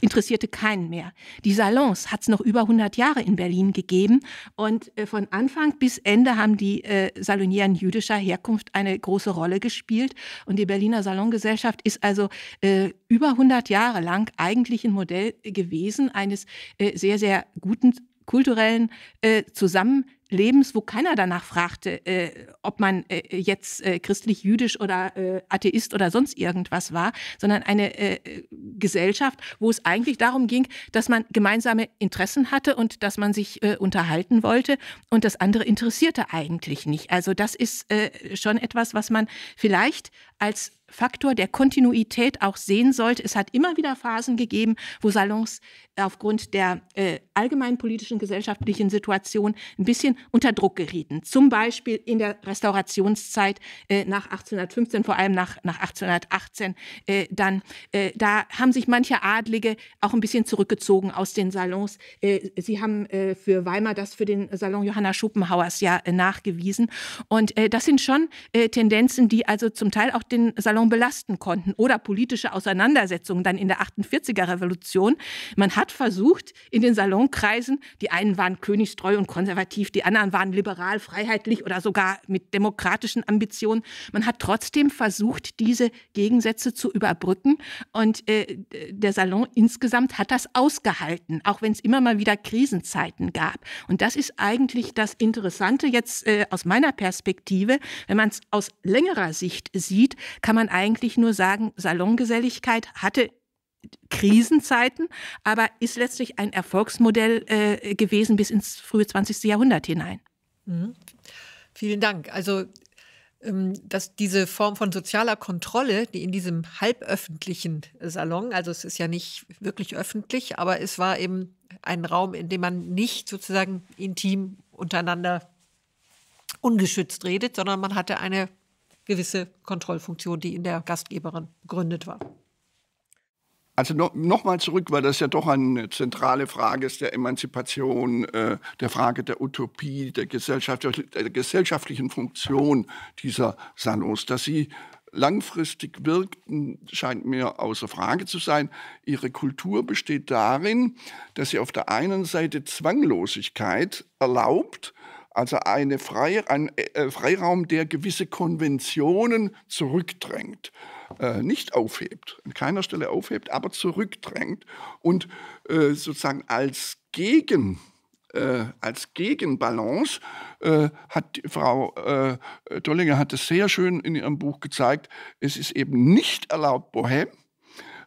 interessierte keinen mehr. Die Salons hat es noch über 100 Jahre in Berlin gegeben und äh, von Anfang bis Ende haben die äh, Salonieren jüdischer Herkunft eine große Rolle gespielt und die Berliner Salongesellschaft ist also äh, über 100 Jahre lang eigentlich ein Modell gewesen eines äh, sehr, sehr guten kulturellen äh, Zusammenhangs Lebens, wo keiner danach fragte, äh, ob man äh, jetzt äh, christlich-jüdisch oder äh, Atheist oder sonst irgendwas war, sondern eine äh, Gesellschaft, wo es eigentlich darum ging, dass man gemeinsame Interessen hatte und dass man sich äh, unterhalten wollte und das andere interessierte eigentlich nicht. Also das ist schon etwas, was man vielleicht als Faktor der Kontinuität auch sehen sollte. Es hat immer wieder Phasen gegeben, wo Salons aufgrund der äh, allgemeinen politischen gesellschaftlichen Situation ein bisschen unter Druck gerieten. Zum Beispiel in der Restaurationszeit äh, nach 1815, vor allem nach, nach 1818. Äh, dann, äh, da haben sich manche Adlige auch ein bisschen zurückgezogen aus den Salons. Äh, sie haben äh, für Weimar das für den Salon Johanna Schopenhauers ja äh, nachgewiesen. Und das sind schon Tendenzen, die also zum Teil auch den Salon belasten konnten oder politische Auseinandersetzungen dann in der 48er Revolution. Man hat versucht, in den Salonkreisen, die einen waren königstreu und konservativ, die anderen anderen waren liberal, freiheitlich oder sogar mit demokratischen Ambitionen. Man hat trotzdem versucht, diese Gegensätze zu überbrücken. Und äh, der Salon insgesamt hat das ausgehalten, auch wenn es immer mal wieder Krisenzeiten gab. Und das ist eigentlich das Interessante jetzt äh, aus meiner Perspektive. Wenn man es aus längerer Sicht sieht, kann man eigentlich nur sagen, Salongeselligkeit hatte Krisenzeiten, aber ist letztlich ein Erfolgsmodell äh, gewesen bis ins frühe 20. Jahrhundert hinein. Mhm. Vielen Dank. Also ähm, dass diese Form von sozialer Kontrolle, die in diesem halböffentlichen Salon, also es ist ja nicht wirklich öffentlich, aber es war eben ein Raum, in dem man nicht sozusagen intim untereinander ungeschützt redet, sondern man hatte eine gewisse Kontrollfunktion, die in der Gastgeberin begründet war. Also no, nochmal zurück, weil das ja doch eine zentrale Frage ist der Emanzipation, äh, der Frage der Utopie, der, Gesellschaft, der gesellschaftlichen Funktion dieser Salons, dass sie langfristig wirkten, scheint mir außer Frage zu sein. Ihre Kultur besteht darin, dass sie auf der einen Seite Zwanglosigkeit erlaubt, also eine freie, ein äh, Freiraum, der gewisse Konventionen zurückdrängt. Äh, nicht aufhebt, an keiner Stelle aufhebt, aber zurückdrängt und äh, sozusagen als Gegen äh, als Gegenbalance äh, hat Frau äh, Dollinger hat es sehr schön in ihrem Buch gezeigt. Es ist eben nicht erlaubt, Bohem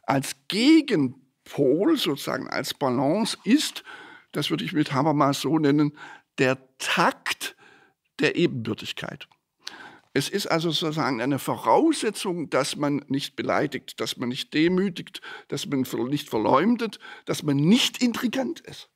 als Gegenpol sozusagen als Balance ist, das würde ich mit Habermas so nennen, der Takt der Ebenbürtigkeit. Es ist also sozusagen eine Voraussetzung, dass man nicht beleidigt, dass man nicht demütigt, dass man nicht verleumdet, dass man nicht intrigant ist.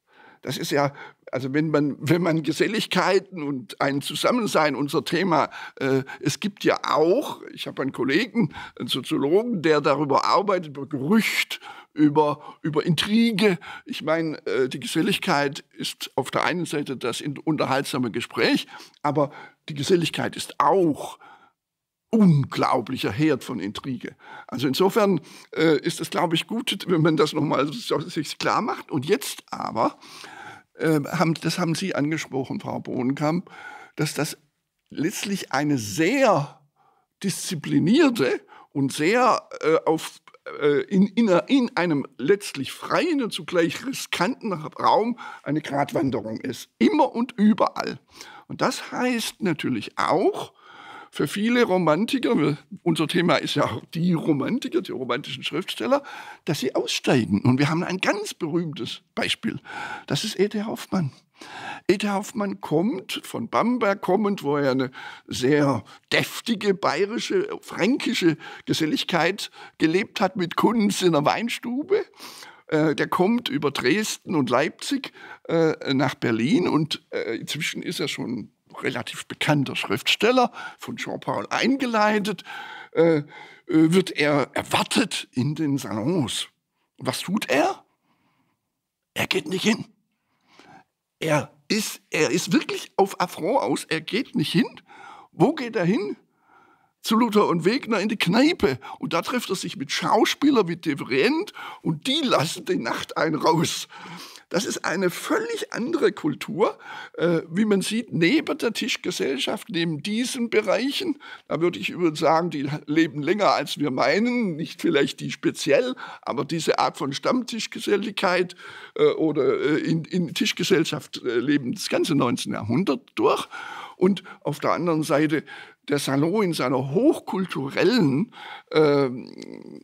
Das ist ja, also wenn man, wenn man Geselligkeiten und ein Zusammensein, unser Thema, äh, es gibt ja auch, ich habe einen Kollegen, einen Soziologen, der darüber arbeitet, über Gerücht, über, über Intrige. Ich meine, äh, die Geselligkeit ist auf der einen Seite das unterhaltsame Gespräch, aber die Geselligkeit ist auch unglaublicher Herd von Intrige. Also insofern äh, ist es, glaube ich, gut, wenn man das nochmal sich klar macht. Und jetzt aber, äh, haben, das haben Sie angesprochen, Frau Bohnenkamp, dass das letztlich eine sehr disziplinierte und sehr äh, auf äh, in, in, in einem letztlich freien und zugleich riskanten Raum eine Gratwanderung ist. Immer und überall. Und das heißt natürlich auch, für viele Romantiker, unser Thema ist ja auch die Romantiker, die romantischen Schriftsteller, dass sie aussteigen. Und wir haben ein ganz berühmtes Beispiel. Das ist E.T. Hoffmann. Ete Hoffmann kommt von Bamberg kommend, wo er eine sehr deftige bayerische, fränkische Geselligkeit gelebt hat mit Kunst in der Weinstube. Äh, der kommt über Dresden und Leipzig äh, nach Berlin und äh, inzwischen ist er schon relativ bekannter Schriftsteller, von Jean-Paul eingeleitet, wird er erwartet in den Salons. Was tut er? Er geht nicht hin. Er ist, er ist wirklich auf Affront aus, er geht nicht hin. Wo geht er hin? Zu Luther und Wegner in die Kneipe. Und da trifft er sich mit Schauspielern, mit Devrient und die lassen die Nacht ein raus. Das ist eine völlig andere Kultur, äh, wie man sieht, neben der Tischgesellschaft, neben diesen Bereichen. Da würde ich übrigens sagen, die leben länger, als wir meinen. Nicht vielleicht die speziell, aber diese Art von Stammtischgeselligkeit äh, oder äh, in, in, Tischgesellschaft äh, leben das ganze 19. Jahrhundert durch. Und auf der anderen Seite der Salon in seiner hochkulturellen äh,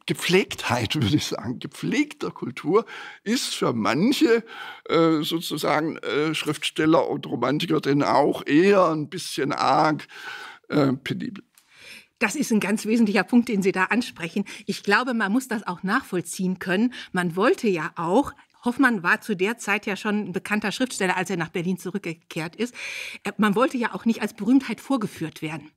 Gepflegtheit, würde ich sagen, gepflegter Kultur, ist für manche äh, sozusagen äh, Schriftsteller und Romantiker denn auch eher ein bisschen arg äh, penibel. Das ist ein ganz wesentlicher Punkt, den Sie da ansprechen. Ich glaube, man muss das auch nachvollziehen können. Man wollte ja auch Hoffmann war zu der Zeit ja schon ein bekannter Schriftsteller, als er nach Berlin zurückgekehrt ist. Äh, man wollte ja auch nicht als Berühmtheit vorgeführt werden.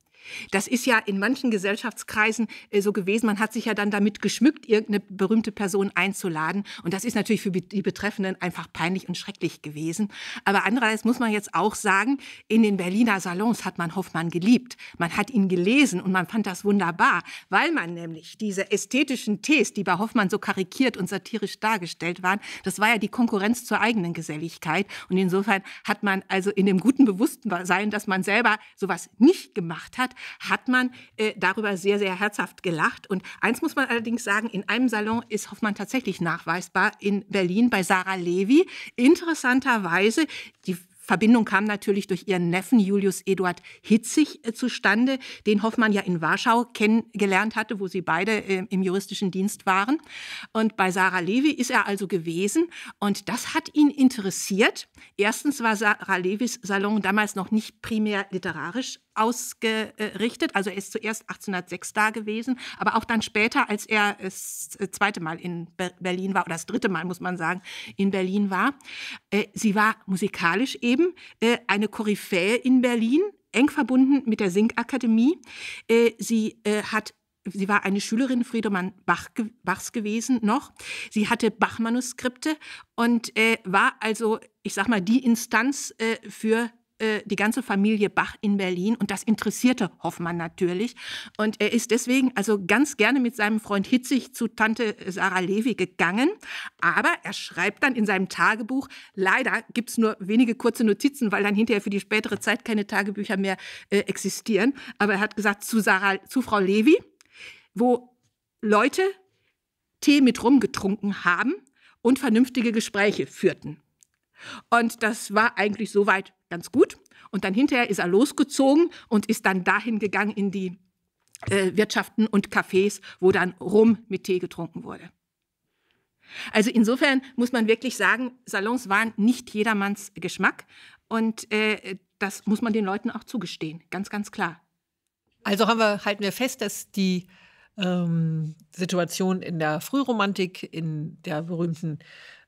Das ist ja in manchen Gesellschaftskreisen äh, so gewesen. Man hat sich ja dann damit geschmückt, irgendeine berühmte Person einzuladen. Und das ist natürlich für die Betreffenden einfach peinlich und schrecklich gewesen. Aber andererseits muss man jetzt auch sagen, in den Berliner Salons hat man Hoffmann geliebt. Man hat ihn gelesen und man fand das wunderbar, weil man nämlich diese ästhetischen Tees, die bei Hoffmann so karikiert und satirisch dargestellt waren, das war ja die Konkurrenz zur eigenen Geselligkeit. Und insofern hat man also in dem guten Bewusstsein, dass man selber sowas nicht gemacht hat, hat man äh, darüber sehr, sehr herzhaft gelacht. Und eins muss man allerdings sagen, in einem Salon ist Hoffmann tatsächlich nachweisbar, in Berlin bei Sarah Levy. Interessanterweise, die Verbindung kam natürlich durch ihren Neffen Julius Eduard Hitzig äh, zustande, den Hoffmann ja in Warschau kennengelernt hatte, wo sie beide äh, im juristischen Dienst waren. Und bei Sarah Levy ist er also gewesen und das hat ihn interessiert. Erstens war Sarah Levis Salon damals noch nicht primär literarisch ausgerichtet. Also er ist zuerst 1806 da gewesen, aber auch dann später, als er das äh, zweite Mal in Berlin war, oder das dritte Mal, muss man sagen, in Berlin war. Äh, sie war musikalisch eben äh, eine Koryphäe in Berlin, eng verbunden mit der Singakademie. Sie hat sie war eine Schülerin Friedemann Bach, Bachs gewesen noch. Sie hatte Bach-Manuskripte und äh, war also, ich sag mal, die Instanz äh, für äh, die ganze Familie Bach in Berlin und das interessierte Hoffmann natürlich. Und er ist deswegen also ganz gerne mit seinem Freund Hitzig zu Tante Sarah Levi gegangen. Aber er schreibt dann in seinem Tagebuch, leider gibt es nur wenige kurze Notizen, weil dann hinterher für die spätere Zeit keine Tagebücher mehr äh, existieren. Aber er hat gesagt zu, Sarah, zu Frau Levi, wo Leute Tee mit rumgetrunken haben und vernünftige Gespräche führten. Und das war eigentlich soweit ganz gut. Und dann hinterher ist er losgezogen und ist dann dahin gegangen in die äh, Wirtschaften und Cafés, wo dann Rum mit Tee getrunken wurde. Also insofern muss man wirklich sagen, Salons waren nicht jedermanns Geschmack und äh, das muss man den Leuten auch zugestehen, ganz, ganz klar. Also wir, halten wir fest, dass die ähm, Situation in der Frühromantik, in der berühmten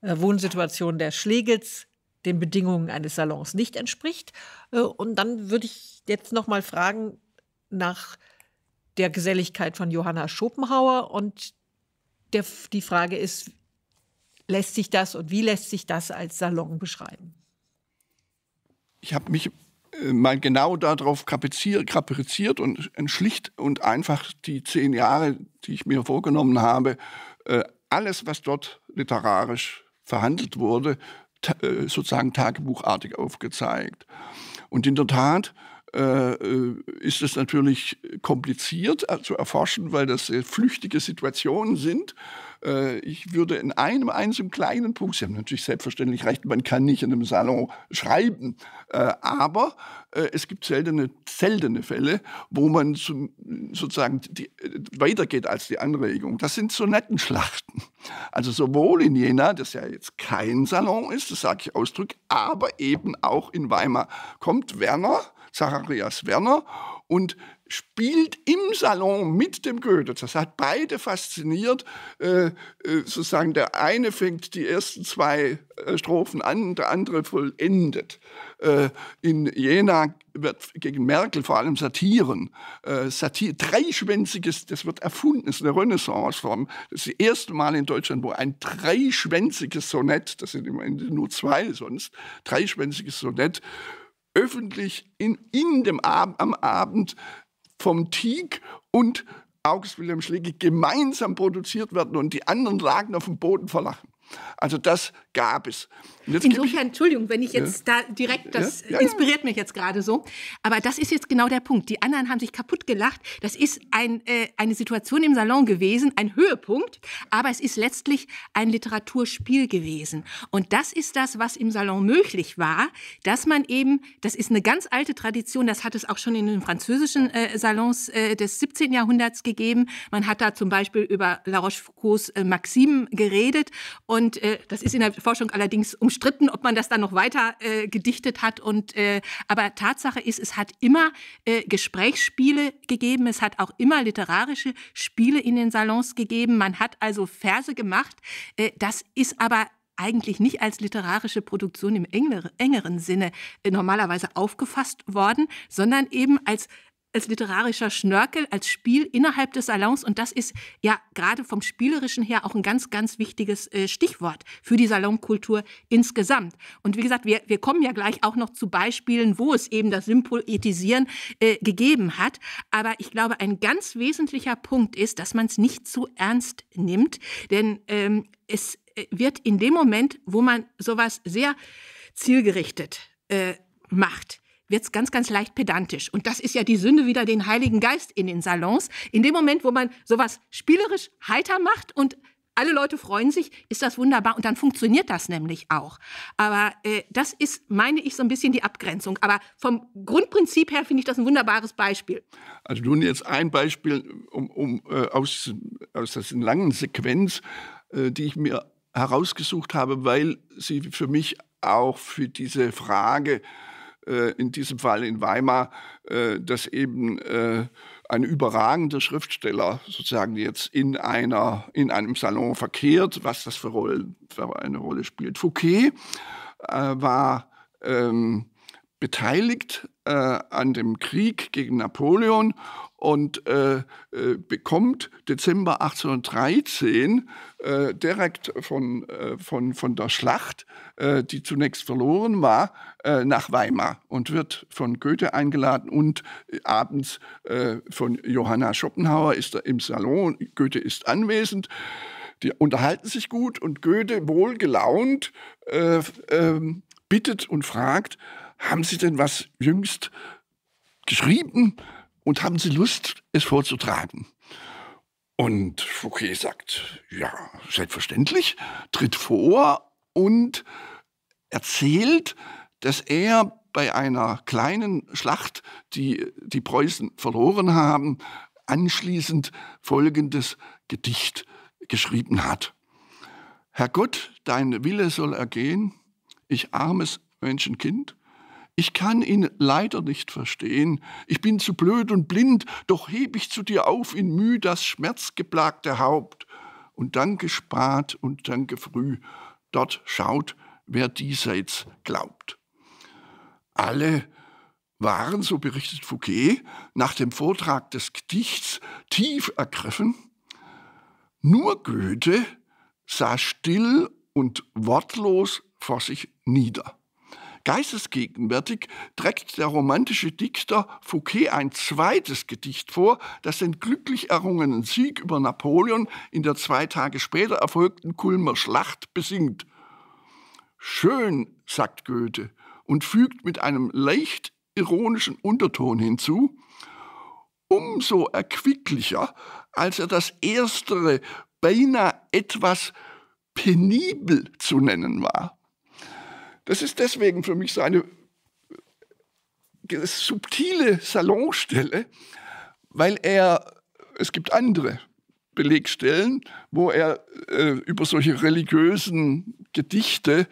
äh, Wohnsituation der Schlegels, den Bedingungen eines Salons nicht entspricht. Äh, und dann würde ich jetzt noch mal fragen nach der Geselligkeit von Johanna Schopenhauer. Und der, die Frage ist, lässt sich das und wie lässt sich das als Salon beschreiben? Ich habe mich äh, mal genau darauf kapriziert und schlicht und einfach die zehn Jahre, die ich mir vorgenommen habe, äh, alles, was dort literarisch verhandelt wurde, äh, sozusagen tagebuchartig aufgezeigt. Und in der Tat äh, äh ist es natürlich kompliziert äh, zu erforschen, weil das sehr flüchtige Situationen sind. Äh, ich würde in einem einzigen kleinen Punkt, Sie haben natürlich selbstverständlich recht, man kann nicht in einem Salon schreiben, äh, aber äh, es gibt seltene, seltene Fälle, wo man zum, sozusagen die, äh, weitergeht als die Anregung. Das sind Sonettenschlachten. Also sowohl in Jena, das ja jetzt kein Salon ist, das sage ich ausdrücklich, aber eben auch in Weimar kommt Werner, Zacharias Werner und spielt im Salon mit dem Goethe. Das hat beide fasziniert. Äh, äh sozusagen der eine fängt die ersten zwei äh, Strophen an, der andere vollendet. Äh, in Jena wird gegen Merkel vor allem Satiren, äh, Satir, dreischwänziges, das wird erfunden, das ist eine Renaissanceform. Das ist das erste Mal in Deutschland, wo ein dreischwänziges Sonett, das sind im Ende nur zwei sonst, dreischwänziges Sonett öffentlich in, in dem Ab am Abend vom Tieg und August Wilhelm Schlegel gemeinsam produziert werden und die anderen lagen auf dem Boden verlachen. Also das gab es. Insofern, Entschuldigung, wenn ich jetzt ja. da direkt, das ja, ja, inspiriert mich jetzt gerade so, aber das ist jetzt genau der Punkt. Die anderen haben sich kaputt gelacht. Das ist ein, äh, eine Situation im Salon gewesen, ein Höhepunkt, aber es ist letztlich ein Literaturspiel gewesen. Und das ist das, was im Salon möglich war, dass man eben, das ist eine ganz alte Tradition, das hat es auch schon in den französischen äh, Salons äh, des 17. Jahrhunderts gegeben. Man hat da zum Beispiel über La Rochefoucauds äh, Maxim geredet und und äh, das ist in der Forschung allerdings umstritten, ob man das dann noch weiter äh, gedichtet hat. Und, äh, aber Tatsache ist, es hat immer äh, Gesprächsspiele gegeben, es hat auch immer literarische Spiele in den Salons gegeben. Man hat also Verse gemacht. Äh, das ist aber eigentlich nicht als literarische Produktion im engeren Sinne äh, normalerweise aufgefasst worden, sondern eben als als literarischer Schnörkel, als Spiel innerhalb des Salons. Und das ist ja gerade vom Spielerischen her auch ein ganz, ganz wichtiges äh, Stichwort für die Salonkultur insgesamt. Und wie gesagt, wir, wir kommen ja gleich auch noch zu Beispielen, wo es eben das Sympoetisieren äh, gegeben hat. Aber ich glaube, ein ganz wesentlicher Punkt ist, dass man es nicht zu ernst nimmt. Denn ähm, es äh, wird in dem Moment, wo man sowas sehr zielgerichtet äh, macht, wird es ganz, ganz leicht pedantisch. Und das ist ja die Sünde wieder den Heiligen Geist in den Salons. In dem Moment, wo man sowas spielerisch heiter macht und alle Leute freuen sich, ist das wunderbar und dann funktioniert das nämlich auch. Aber äh, das ist, meine ich, so ein bisschen die Abgrenzung. Aber vom Grundprinzip her finde ich das ein wunderbares Beispiel. Also nun jetzt ein Beispiel um, um, äh, aus, aus der langen Sequenz, äh, die ich mir herausgesucht habe, weil sie für mich auch für diese Frage äh, in diesem Fall in Weimar, äh, dass eben äh, ein überragender Schriftsteller sozusagen jetzt in, einer, in einem Salon verkehrt, was das für, Rolle, für eine Rolle spielt. Fouquet war ähm, beteiligt äh, an dem Krieg gegen Napoleon und äh, äh, bekommt Dezember 1813 äh, direkt von, äh, von, von der Schlacht, äh, die zunächst verloren war, äh, nach Weimar und wird von Goethe eingeladen und abends von Johanna Schopenhauer ist er im Salon, Goethe ist anwesend. Die unterhalten sich gut und Goethe, wohlgelaunt, ähm, bittet und fragt, haben Sie denn was jüngst geschrieben? und haben Sie Lust, es vorzutragen? Und Fouquet sagt, ja, selbstverständlich, tritt vor und erzählt, dass er bei einer kleinen Schlacht, die die Preußen verloren haben, anschließend folgendes Gedicht geschrieben hat. Herr Gott, dein Wille soll ergehen, ich armes Menschenkind, ich kann ihn leider nicht verstehen. Ich bin zu blöd und blind, doch heb ich zu dir auf in Mühe das schmerzgeplagte Haupt. Und danke spät und danke früh, dort schaut, wer diesseits glaubt. Alle waren, so berichtet Fouquet, nach dem Vortrag des Gedichts tief ergriffen. Nur Goethe sah still und wortlos vor sich nieder. Geistesgegenwärtig trägt der romantische Dichter Fouquet ein zweites Gedicht vor, das den glücklich errungenen Sieg über Napoleon in der zwei Tage später erfolgten Kulmer Schlacht besingt. Schön, sagt Goethe und fügt mit einem leicht ironischen Unterton hinzu, umso erquicklicher, als er das erstere beinahe etwas penibel zu nennen war. Das ist deswegen für mich so eine äh, subtile Salonstelle, weil er, es gibt andere Belegstellen, wo er äh, über solche religiösen Gedichte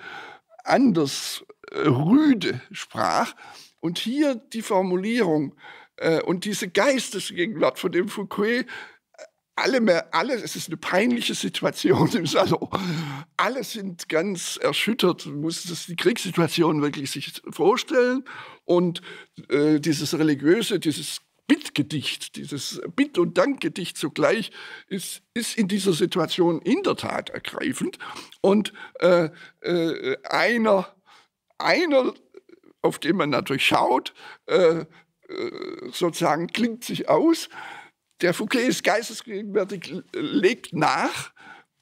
anders äh, rüde sprach. Und hier die Formulierung äh, und diese Geistesgegenwart, von dem Foucault alle, mehr, alle, es ist eine peinliche Situation. Also, alle sind ganz erschüttert, muss das die Kriegssituation wirklich sich vorstellen. Und äh, dieses religiöse, dieses Bittgedicht, dieses Bitt- und Dankgedicht zugleich, ist, ist in dieser Situation in der Tat ergreifend. Und äh, äh, einer, einer, auf den man natürlich schaut, äh, äh, sozusagen klingt sich aus der Fouquet ist geistesgegenwärtig, legt nach,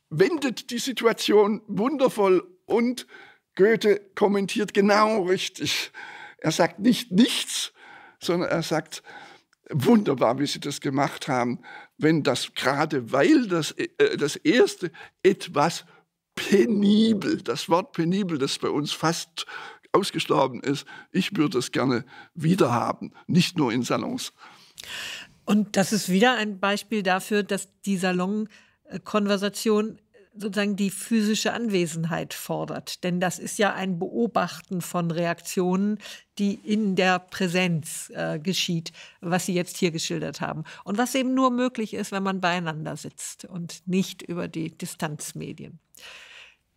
wendet die Situation wundervoll und Goethe kommentiert genau richtig. Er sagt nicht nichts, sondern er sagt, wunderbar, wie Sie das gemacht haben, wenn das gerade, weil das, äh, das erste etwas penibel, das Wort penibel, das bei uns fast ausgestorben ist, ich würde es gerne wiederhaben, nicht nur in Salons. Und das ist wieder ein Beispiel dafür, dass die Salonkonversation sozusagen die physische Anwesenheit fordert. Denn das ist ja ein Beobachten von Reaktionen, die in der Präsenz äh, geschieht, was Sie jetzt hier geschildert haben. Und was eben nur möglich ist, wenn man beieinander sitzt und nicht über die Distanzmedien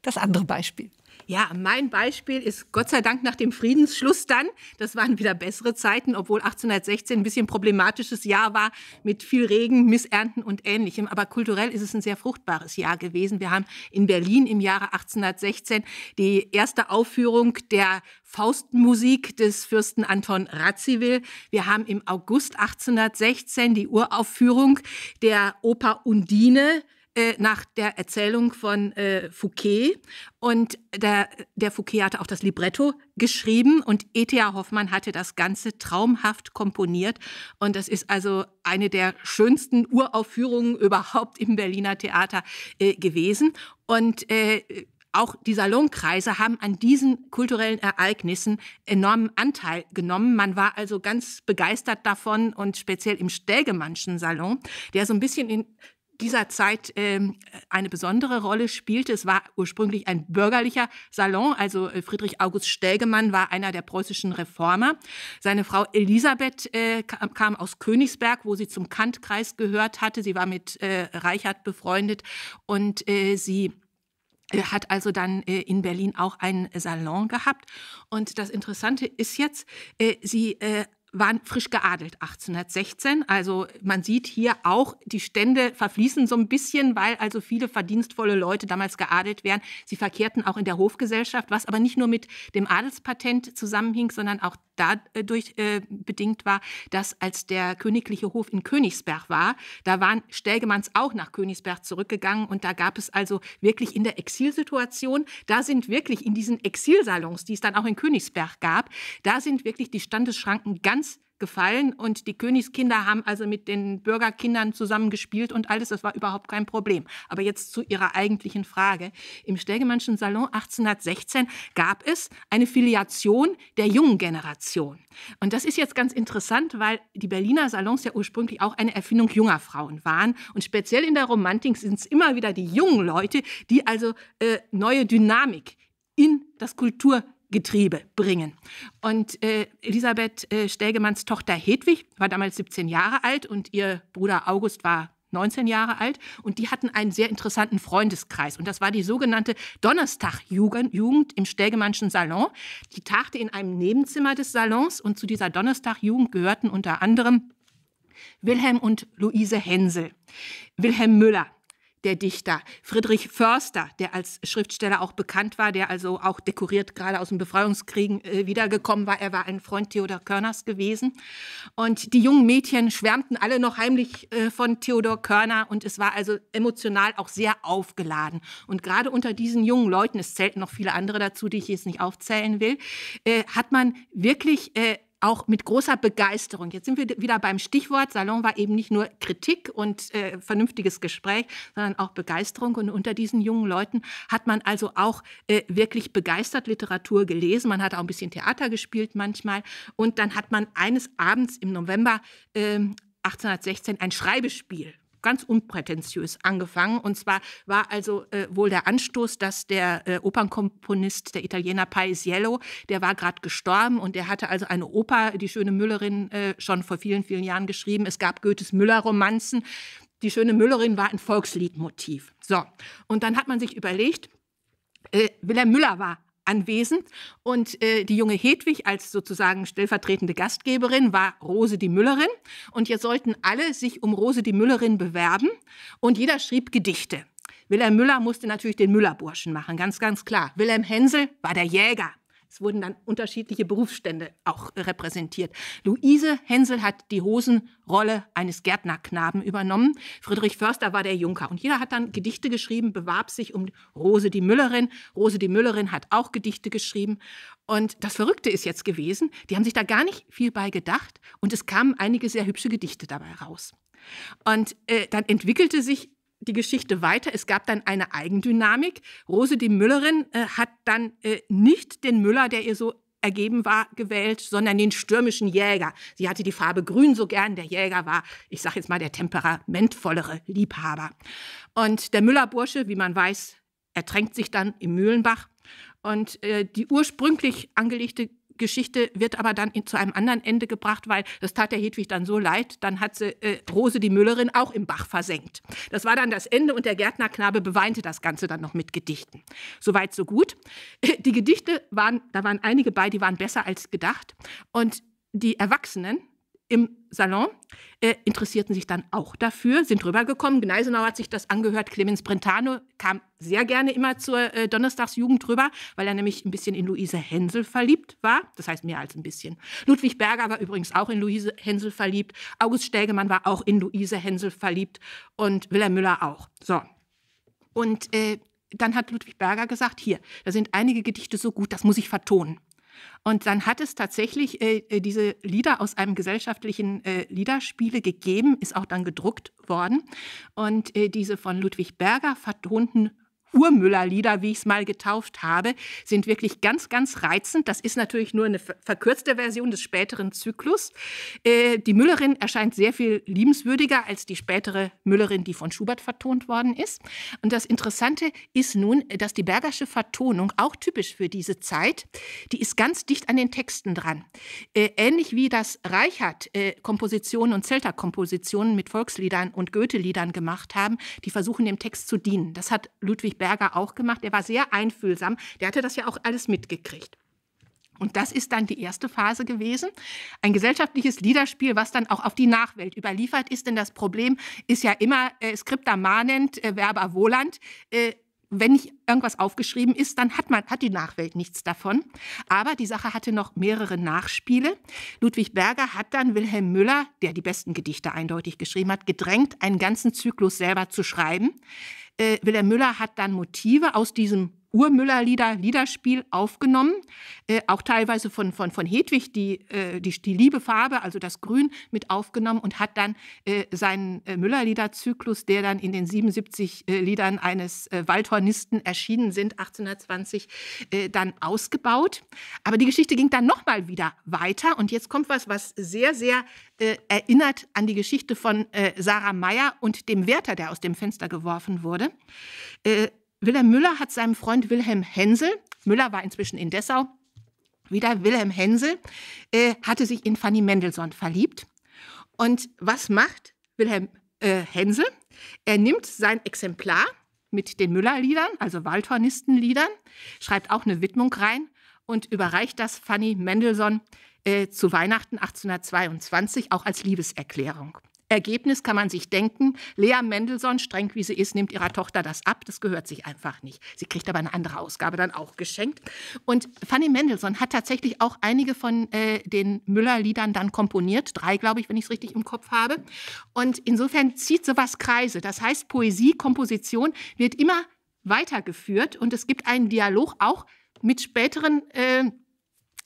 das andere Beispiel. Ja, mein Beispiel ist Gott sei Dank nach dem Friedensschluss dann. Das waren wieder bessere Zeiten, obwohl 1816 ein bisschen problematisches Jahr war mit viel Regen, Missernten und ähnlichem. Aber kulturell ist es ein sehr fruchtbares Jahr gewesen. Wir haben in Berlin im Jahre 1816 die erste Aufführung der Faustmusik des Fürsten Anton Radziwill. Wir haben im August 1816 die Uraufführung der Oper Undine äh, nach der Erzählung von äh, Fouquet. Und der, der Fouquet hatte auch das Libretto geschrieben und E.T.A. Hoffmann hatte das Ganze traumhaft komponiert. Und das ist also eine der schönsten Uraufführungen überhaupt im Berliner Theater äh, gewesen. Und äh, auch die Salonkreise haben an diesen kulturellen Ereignissen enormen Anteil genommen. Man war also ganz begeistert davon und speziell im Stelgemannschen Salon, der so ein bisschen in dieser Zeit ähm, eine besondere Rolle spielte. Es war ursprünglich ein bürgerlicher Salon. Also äh, Friedrich August Stelgemann war einer der preußischen Reformer. Seine Frau Elisabeth äh, kam aus Königsberg, wo sie zum Kantkreis gehört hatte. Sie war mit äh, Reichert befreundet und äh, sie äh, hat also dann äh, in Berlin auch einen Salon gehabt. Und das Interessante ist jetzt, sie waren frisch geadelt 1816. Also man sieht hier auch, die Stände verfließen so ein bisschen, weil also viele verdienstvolle Leute damals geadelt werden. Sie verkehrten auch in der Hofgesellschaft, was aber nicht nur mit dem Adelspatent zusammenhing, sondern auch dadurch äh, bedingt war, dass als der königliche Hof in Königsberg war, da waren Stelgemanns auch nach Königsberg zurückgegangen und da gab es also wirklich in der Exilsituation, da sind wirklich in diesen Exilsalons, die es dann auch in Königsberg gab, da sind wirklich die Standesschranken ganz gefallen und die Königskinder haben also mit den Bürgerkindern zusammen gespielt und alles, das war überhaupt kein Problem. Aber jetzt zu Ihrer eigentlichen Frage. Im Stelgemannschen Salon 1816 gab es eine Filiation der jungen Generation. Und das ist jetzt ganz interessant, weil die Berliner Salons ja ursprünglich auch eine Erfindung junger Frauen waren. Und speziell in der Romantik sind es immer wieder die jungen Leute, die also äh, neue Dynamik in das Kultur Getriebe bringen. Und äh, Elisabeth äh, Stägemanns Tochter Hedwig war damals 17 Jahre alt und ihr Bruder August war 19 Jahre alt und die hatten einen sehr interessanten Freundeskreis und das war die sogenannte Donnerstagjugend im Stelgemannschen Salon. Die tagte in einem Nebenzimmer des Salons und zu dieser Donnerstagjugend gehörten unter anderem Wilhelm und Luise Hensel, Wilhelm Müller, der Dichter, Friedrich Förster, der als Schriftsteller auch bekannt war, der also auch dekoriert gerade aus dem Befreiungskrieg äh, wiedergekommen war. Er war ein Freund Theodor Körners gewesen. Und die jungen Mädchen schwärmten alle noch heimlich äh, von Theodor Körner und es war also emotional auch sehr aufgeladen. Und gerade unter diesen jungen Leuten, es zählten noch viele andere dazu, die ich jetzt nicht aufzählen will, äh, hat man wirklich auch mit großer Begeisterung. Jetzt sind wir wieder beim Stichwort. Salon war eben nicht nur Kritik und äh, vernünftiges Gespräch, sondern auch Begeisterung. Und unter diesen jungen Leuten hat man also auch äh, wirklich begeistert Literatur gelesen. Man hat auch ein bisschen Theater gespielt manchmal. Und dann hat man eines Abends im November äh, 1816 ein Schreibespiel ganz unprätentiös angefangen. Und zwar war also äh, wohl der Anstoß, dass der äh, Opernkomponist, der Italiener Paisiello, der war gerade gestorben und der hatte also eine Oper, die schöne Müllerin, äh, schon vor vielen, vielen Jahren geschrieben. Es gab Goethes Müller-Romanzen. Die schöne Müllerin war ein Volksliedmotiv. So, und dann hat man sich überlegt, äh, Wilhelm Müller war anwesend. Und äh, die junge Hedwig als sozusagen stellvertretende Gastgeberin war Rose die Müllerin. Und jetzt sollten alle sich um Rose die Müllerin bewerben. Und jeder schrieb Gedichte. Wilhelm Müller musste natürlich den Müllerburschen machen, ganz, ganz klar. Wilhelm Hänsel war der Jäger. Es wurden dann unterschiedliche Berufsstände auch äh, repräsentiert. Luise Hensel hat die Hosenrolle eines Gärtnerknaben übernommen. Friedrich Förster war der Junker. Und jeder hat dann Gedichte geschrieben, bewarb sich um Rose die Müllerin. Rose die Müllerin hat auch Gedichte geschrieben. Und das Verrückte ist jetzt gewesen, die haben sich da gar nicht viel bei gedacht. Und es kamen einige sehr hübsche Gedichte dabei raus. Und äh, dann entwickelte sich die Geschichte weiter. Es gab dann eine Eigendynamik. Rose die Müllerin äh, hat dann äh, nicht den Müller, der ihr so ergeben war, gewählt, sondern den stürmischen Jäger. Sie hatte die Farbe grün so gern. Der Jäger war, ich sage jetzt mal, der temperamentvollere Liebhaber. Und der Müllerbursche, wie man weiß, ertränkt sich dann im Mühlenbach. Und äh, die ursprünglich angelegte Geschichte wird aber dann in, zu einem anderen Ende gebracht, weil das tat der Hedwig dann so leid, dann hat sie äh, Rose die Müllerin auch im Bach versenkt. Das war dann das Ende und der Gärtnerknabe beweinte das Ganze dann noch mit Gedichten. Soweit, so gut. Die Gedichte waren, da waren einige bei, die waren besser als gedacht. Und die Erwachsenen, im Salon, äh, interessierten sich dann auch dafür, sind rübergekommen. Gneisenau hat sich das angehört. Clemens Brentano kam sehr gerne immer zur äh, Donnerstagsjugend rüber, weil er nämlich ein bisschen in Luise Hensel verliebt war. Das heißt mehr als ein bisschen. Ludwig Berger war übrigens auch in Luise Hensel verliebt. August Stelgemann war auch in Luise Hensel verliebt und Wilhelm Müller auch. So. Und äh, dann hat Ludwig Berger gesagt, hier, da sind einige Gedichte so gut, das muss ich vertonen. Und dann hat es tatsächlich äh, äh, diese Lieder aus einem gesellschaftlichen äh, Liederspiele gegeben, ist auch dann gedruckt worden. Und äh, diese von Ludwig Berger vertonten Urmüller-Lieder, wie ich es mal getauft habe, sind wirklich ganz, ganz reizend. Das ist natürlich nur eine verkürzte Version des späteren Zyklus. Äh, die Müllerin erscheint sehr viel liebenswürdiger als die spätere Müllerin, die von Schubert vertont worden ist. Und das Interessante ist nun, dass die Bergersche Vertonung, auch typisch für diese Zeit, die ist ganz dicht an den Texten dran. Äh, ähnlich wie das Reichert-Kompositionen äh, und Zelter-Kompositionen mit Volksliedern und Goethe-Liedern gemacht haben, die versuchen, dem Text zu dienen. Das hat Ludwig Berger auch gemacht. Er war sehr einfühlsam. Der hatte das ja auch alles mitgekriegt. Und das ist dann die erste Phase gewesen. Ein gesellschaftliches Liederspiel, was dann auch auf die Nachwelt überliefert ist. Denn das Problem ist ja immer äh, scripta manent, äh, verba Voland. Äh, wenn nicht irgendwas aufgeschrieben ist, dann hat man, hat die Nachwelt nichts davon. Aber die Sache hatte noch mehrere Nachspiele. Ludwig Berger hat dann Wilhelm Müller, der die besten Gedichte eindeutig geschrieben hat, gedrängt, einen ganzen Zyklus selber zu schreiben äh, Wilhelm Müller hat dann Motive aus diesem Urmüllerlieder, Liederspiel aufgenommen, äh, auch teilweise von, von, von Hedwig die, äh, die, die liebe Farbe, also das Grün, mit aufgenommen und hat dann äh, seinen äh, Müller-Liederzyklus, der dann in den 77 äh, Liedern eines äh, Waldhornisten erschienen sind, 1820, dann ausgebaut. Aber die Geschichte ging dann nochmal wieder weiter und jetzt kommt was, was sehr, sehr erinnert an die Geschichte von Sarah Meyer und dem Werther, der aus dem Fenster geworfen wurde. Wilhelm Müller hat seinem Freund Wilhelm Hensel, Müller war inzwischen in Dessau, wieder Wilhelm Hensel, äh, hatte sich in Fanny Mendelssohn verliebt. Und was macht Wilhelm äh, Hensel? Er nimmt sein Exemplar mit den Müller-Liedern, also Waldhornisten-Liedern, schreibt auch eine Widmung rein und überreicht das Fanny Mendelssohn äh, zu Weihnachten 1822 auch als Liebeserklärung. Ergebnis kann man sich denken, Lea Mendelssohn, streng wie sie ist, nimmt ihrer Tochter das ab. Das gehört sich einfach nicht. Sie kriegt aber eine andere Ausgabe dann auch geschenkt. Und Fanny Mendelssohn hat tatsächlich auch einige von äh, den Müller-Liedern dann komponiert. Drei, glaube ich, wenn ich es richtig im Kopf habe. Und insofern zieht sowas Kreise. Das heißt, Poesie, Komposition wird immer weitergeführt und es gibt einen Dialog auch mit späteren äh,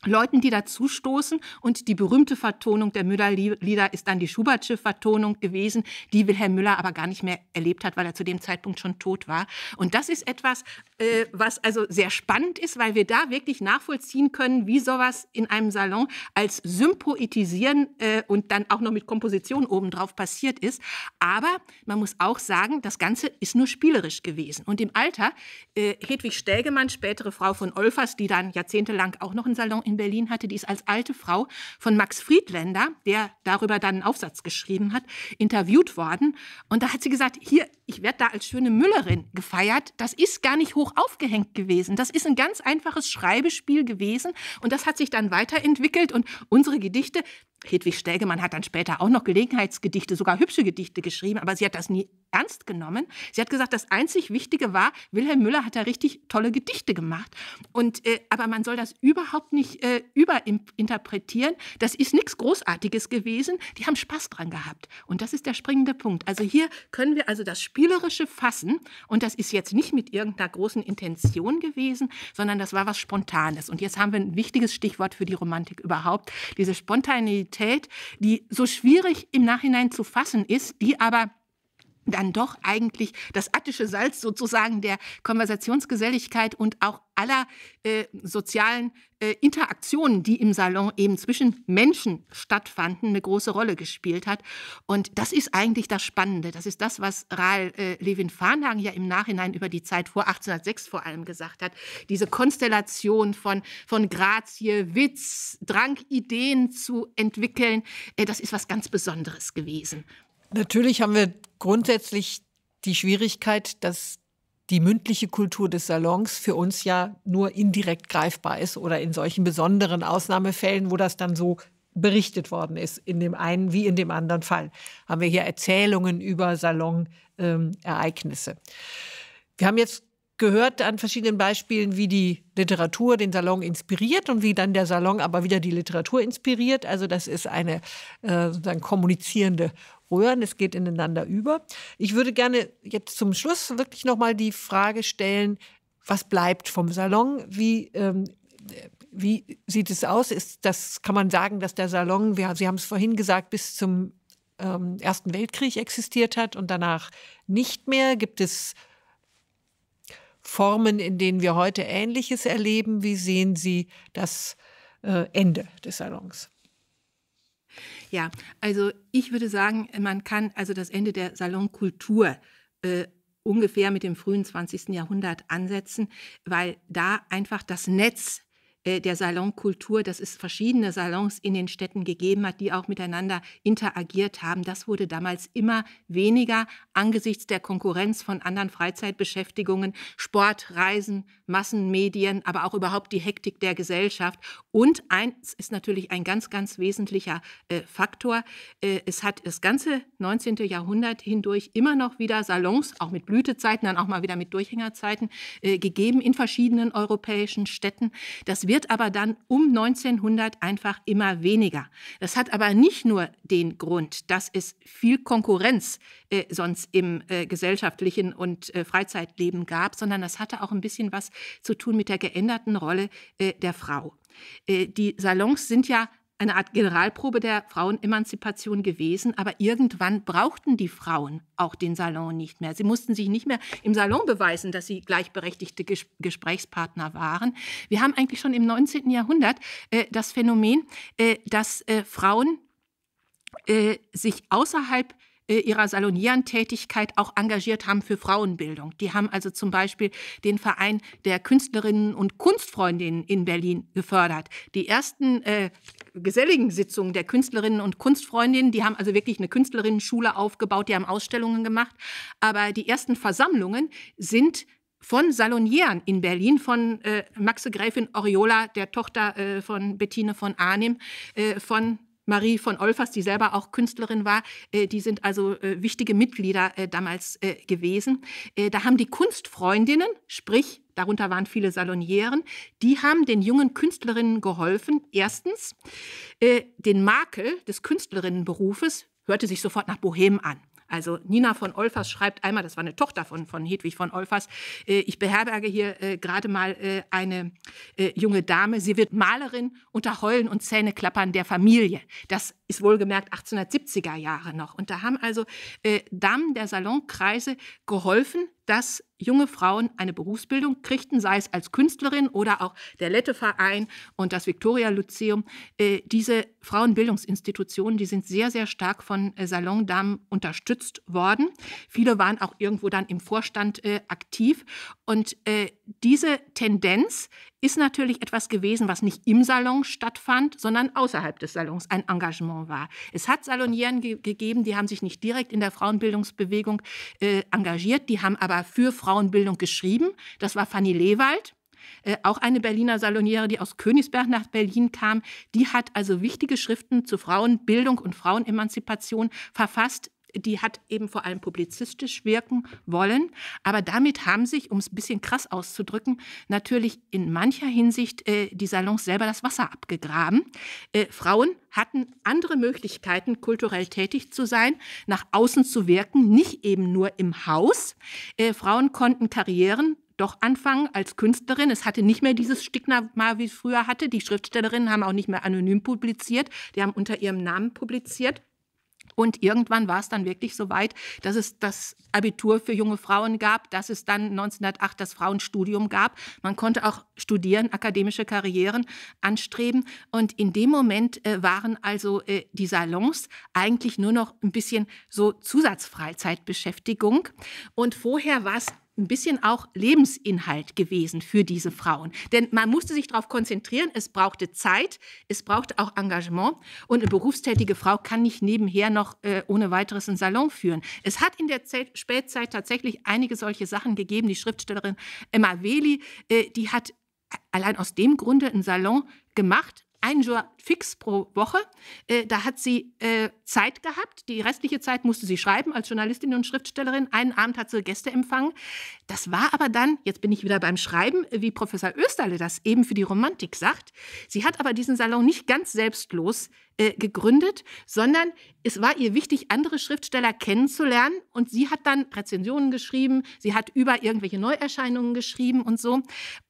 Leuten, die dazustoßen. Und die berühmte Vertonung der Müller-Lieder ist dann die Schubertsche Vertonung gewesen, die Wilhelm Müller aber gar nicht mehr erlebt hat, weil er zu dem Zeitpunkt schon tot war. Und das ist etwas, äh, was also sehr spannend ist, weil wir da wirklich nachvollziehen können, wie sowas in einem Salon als Sympoetisieren äh, und dann auch noch mit Komposition obendrauf passiert ist. Aber man muss auch sagen, das Ganze ist nur spielerisch gewesen. Und im Alter, äh, Hedwig Stelgemann, spätere Frau von Olfers, die dann jahrzehntelang auch noch einen Salon in in Berlin hatte, die ist als alte Frau von Max Friedländer, der darüber dann einen Aufsatz geschrieben hat, interviewt worden. Und da hat sie gesagt, hier, ich werde da als schöne Müllerin gefeiert. Das ist gar nicht hoch aufgehängt gewesen. Das ist ein ganz einfaches Schreibespiel gewesen. Und das hat sich dann weiterentwickelt. Und unsere Gedichte, Hedwig Stägemann hat dann später auch noch Gelegenheitsgedichte, sogar hübsche Gedichte geschrieben, aber sie hat das nie ernst genommen. Sie hat gesagt, das einzig Wichtige war, Wilhelm Müller hat da richtig tolle Gedichte gemacht. Und, äh, aber man soll das überhaupt nicht äh, überinterpretieren. Das ist nichts Großartiges gewesen. Die haben Spaß dran gehabt. Und das ist der springende Punkt. Also hier können wir also das Spielerische fassen. Und das ist jetzt nicht mit irgendeiner großen Intention gewesen, sondern das war was Spontanes. Und jetzt haben wir ein wichtiges Stichwort für die Romantik überhaupt. Diese Spontaneität, die so schwierig im Nachhinein zu fassen ist, die aber dann doch eigentlich das attische Salz sozusagen der Konversationsgeselligkeit und auch aller äh, sozialen äh, Interaktionen, die im Salon eben zwischen Menschen stattfanden, eine große Rolle gespielt hat. Und das ist eigentlich das Spannende. Das ist das, was Rahl äh, Levin-Farnhagen ja im Nachhinein über die Zeit vor 1806 vor allem gesagt hat. Diese Konstellation von, von Grazie, Witz, Drang, Ideen zu entwickeln, äh, das ist was ganz Besonderes gewesen. Natürlich haben wir grundsätzlich die Schwierigkeit, dass die mündliche Kultur des Salons für uns ja nur indirekt greifbar ist oder in solchen besonderen Ausnahmefällen, wo das dann so berichtet worden ist, in dem einen wie in dem anderen Fall. Haben wir hier Erzählungen über Salonereignisse. Ähm, wir haben jetzt gehört an verschiedenen Beispielen, wie die Literatur den Salon inspiriert und wie dann der Salon aber wieder die Literatur inspiriert. Also das ist eine äh, sozusagen kommunizierende rühren, es geht ineinander über. Ich würde gerne jetzt zum Schluss wirklich nochmal die Frage stellen, was bleibt vom Salon? Wie, ähm, wie sieht es aus? Ist das, kann man sagen, dass der Salon, wir, Sie haben es vorhin gesagt, bis zum ähm, Ersten Weltkrieg existiert hat und danach nicht mehr? Gibt es Formen, in denen wir heute Ähnliches erleben? Wie sehen Sie das äh, Ende des Salons? Ja, also ich würde sagen, man kann also das Ende der Salonkultur äh, ungefähr mit dem frühen 20. Jahrhundert ansetzen, weil da einfach das Netz äh, der Salonkultur, dass es verschiedene Salons in den Städten gegeben hat, die auch miteinander interagiert haben. Das wurde damals immer weniger angesichts der Konkurrenz von anderen Freizeitbeschäftigungen, Sport, Reisen, Massenmedien, aber auch überhaupt die Hektik der Gesellschaft. Und eins ist natürlich ein ganz, ganz wesentlicher äh, Faktor. Äh, es hat das ganze 19. Jahrhundert hindurch immer noch wieder Salons, auch mit Blütezeiten, dann auch mal wieder mit Durchhängerzeiten, äh, gegeben in verschiedenen europäischen Städten. Das wird wird aber dann um 1900 einfach immer weniger. Das hat aber nicht nur den Grund, dass es viel Konkurrenz äh, sonst im äh, gesellschaftlichen und äh, Freizeitleben gab, sondern das hatte auch ein bisschen was zu tun mit der geänderten Rolle äh, der Frau. Äh, die Salons sind ja eine Art Generalprobe der Frauenemanzipation gewesen, aber irgendwann brauchten die Frauen auch den Salon nicht mehr. Sie mussten sich nicht mehr im Salon beweisen, dass sie gleichberechtigte Ges Gesprächspartner waren. Wir haben eigentlich schon im 19. Jahrhundert äh, das Phänomen, äh, dass äh, Frauen äh, sich außerhalb der äh, ihrer Salonierentätigkeit auch engagiert haben für Frauenbildung. Die haben also zum Beispiel den Verein der Künstlerinnen und Kunstfreundinnen in Berlin gefördert. Die ersten äh, geselligen Sitzungen der Künstlerinnen und Kunstfreundinnen, die haben also wirklich eine Künstlerinnenschule aufgebaut, die haben Ausstellungen gemacht. Aber die ersten Versammlungen sind von Salonieren in Berlin, von äh, Maxe Gräfin Oriola, der Tochter äh, von Bettine von Arnim, äh, von Marie von Olfers, die selber auch Künstlerin war, äh, die sind also äh, wichtige Mitglieder äh, damals gewesen. Da haben die Kunstfreundinnen, sprich, darunter waren viele Salonieren, die haben den jungen Künstlerinnen geholfen, erstens den Makel des Künstlerinnenberufes hörte sich sofort nach Bohem an. Also Nina von Olfers schreibt einmal, das war eine Tochter von, von Hedwig von Olfers, äh, ich beherberge hier äh, gerade mal äh, eine äh, junge Dame, sie wird Malerin unter Heulen und Zähneklappern der Familie. Das ist wohlgemerkt 1870er Jahre noch. Und da haben also äh, Damen der Salonkreise geholfen, dass junge Frauen eine Berufsbildung kriegten, sei es als Künstlerin oder auch der Letteverein und das Victoria-Lyzeum. Äh, diese Frauenbildungsinstitutionen, die sind sehr, sehr stark von äh, Salondamen unterstützt worden. Viele waren auch irgendwo dann im Vorstand äh, aktiv. Und äh, diese Tendenz ist natürlich etwas gewesen, was nicht im Salon stattfand, sondern außerhalb des Salons ein Engagement war. Es hat Salonieren ge gegeben, die haben sich nicht direkt in der Frauenbildungsbewegung äh, engagiert, die haben aber für Frauenbildung geschrieben. Das war Fanny Lewald. Äh, auch eine Berliner Saloniere, die aus Königsberg nach Berlin kam, die hat also wichtige Schriften zu Frauenbildung und Frauenemanzipation verfasst, die hat eben vor allem publizistisch wirken wollen. Aber damit haben sich, um es ein bisschen krass auszudrücken, natürlich in mancher Hinsicht äh, die Salons selber das Wasser abgegraben. Äh, Frauen hatten andere Möglichkeiten, kulturell tätig zu sein, nach außen zu wirken, nicht eben nur im Haus. Äh, Frauen konnten Karrieren doch anfangen als Künstlerin. Es hatte nicht mehr dieses Stigma, wie es früher hatte. Die Schriftstellerinnen haben auch nicht mehr anonym publiziert. Die haben unter ihrem Namen publiziert. Und irgendwann war es dann wirklich so weit, dass es das Abitur für junge Frauen gab, dass es dann 1908 das Frauenstudium gab. Man konnte auch studieren, akademische Karrieren anstreben. Und in dem Moment äh, waren also äh, die Salons eigentlich nur noch ein bisschen so Zusatzfreizeitbeschäftigung. Und vorher war es ein bisschen auch Lebensinhalt gewesen für diese Frauen. Denn man musste sich darauf konzentrieren, es brauchte Zeit, es brauchte auch Engagement und eine berufstätige Frau kann nicht nebenher noch äh, ohne weiteres einen Salon führen. Es hat in der Z Spätzeit tatsächlich einige solche Sachen gegeben. Die Schriftstellerin Emma Veli, äh, die hat allein aus dem Grunde einen Salon gemacht, ein Jour fix pro Woche. Äh, da hat sie äh, Zeit gehabt. Die restliche Zeit musste sie schreiben als Journalistin und Schriftstellerin. Einen Abend hat sie Gäste empfangen. Das war aber dann, jetzt bin ich wieder beim Schreiben, wie Professor Österle das eben für die Romantik sagt. Sie hat aber diesen Salon nicht ganz selbstlos äh, gegründet, sondern es war ihr wichtig, andere Schriftsteller kennenzulernen. Und sie hat dann Rezensionen geschrieben, sie hat über irgendwelche Neuerscheinungen geschrieben und so.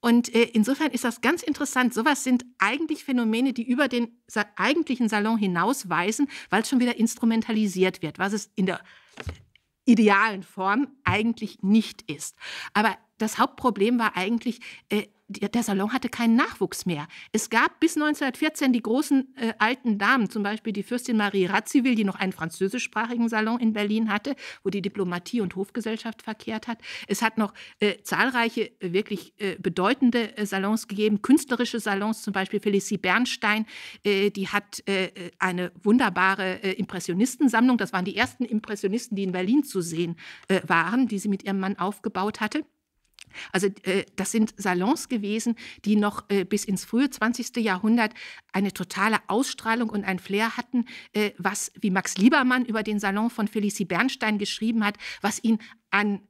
Und äh, insofern ist das ganz interessant. Sowas sind eigentlich Phänomene, die über den eigentlichen Salon hinausweisen, weil es schon wieder instrumentalisiert wird, was es in der idealen Form eigentlich nicht ist. Aber das Hauptproblem war eigentlich, äh, der Salon hatte keinen Nachwuchs mehr. Es gab bis 1914 die großen äh, alten Damen, zum Beispiel die Fürstin Marie Ratzivil, die noch einen französischsprachigen Salon in Berlin hatte, wo die Diplomatie und Hofgesellschaft verkehrt hat. Es hat noch äh, zahlreiche äh, wirklich äh, bedeutende äh, Salons gegeben, künstlerische Salons, zum Beispiel Felicie Bernstein, äh, die hat eine wunderbare Impressionistensammlung. Das waren die ersten Impressionisten, die in Berlin zu sehen waren, die sie mit ihrem Mann aufgebaut hatte. Also äh, das sind Salons gewesen, die noch äh, bis ins frühe 20. Jahrhundert eine totale Ausstrahlung und ein Flair hatten, äh, was, wie Max Liebermann über den Salon von Felicie Bernstein geschrieben hat, was ihn an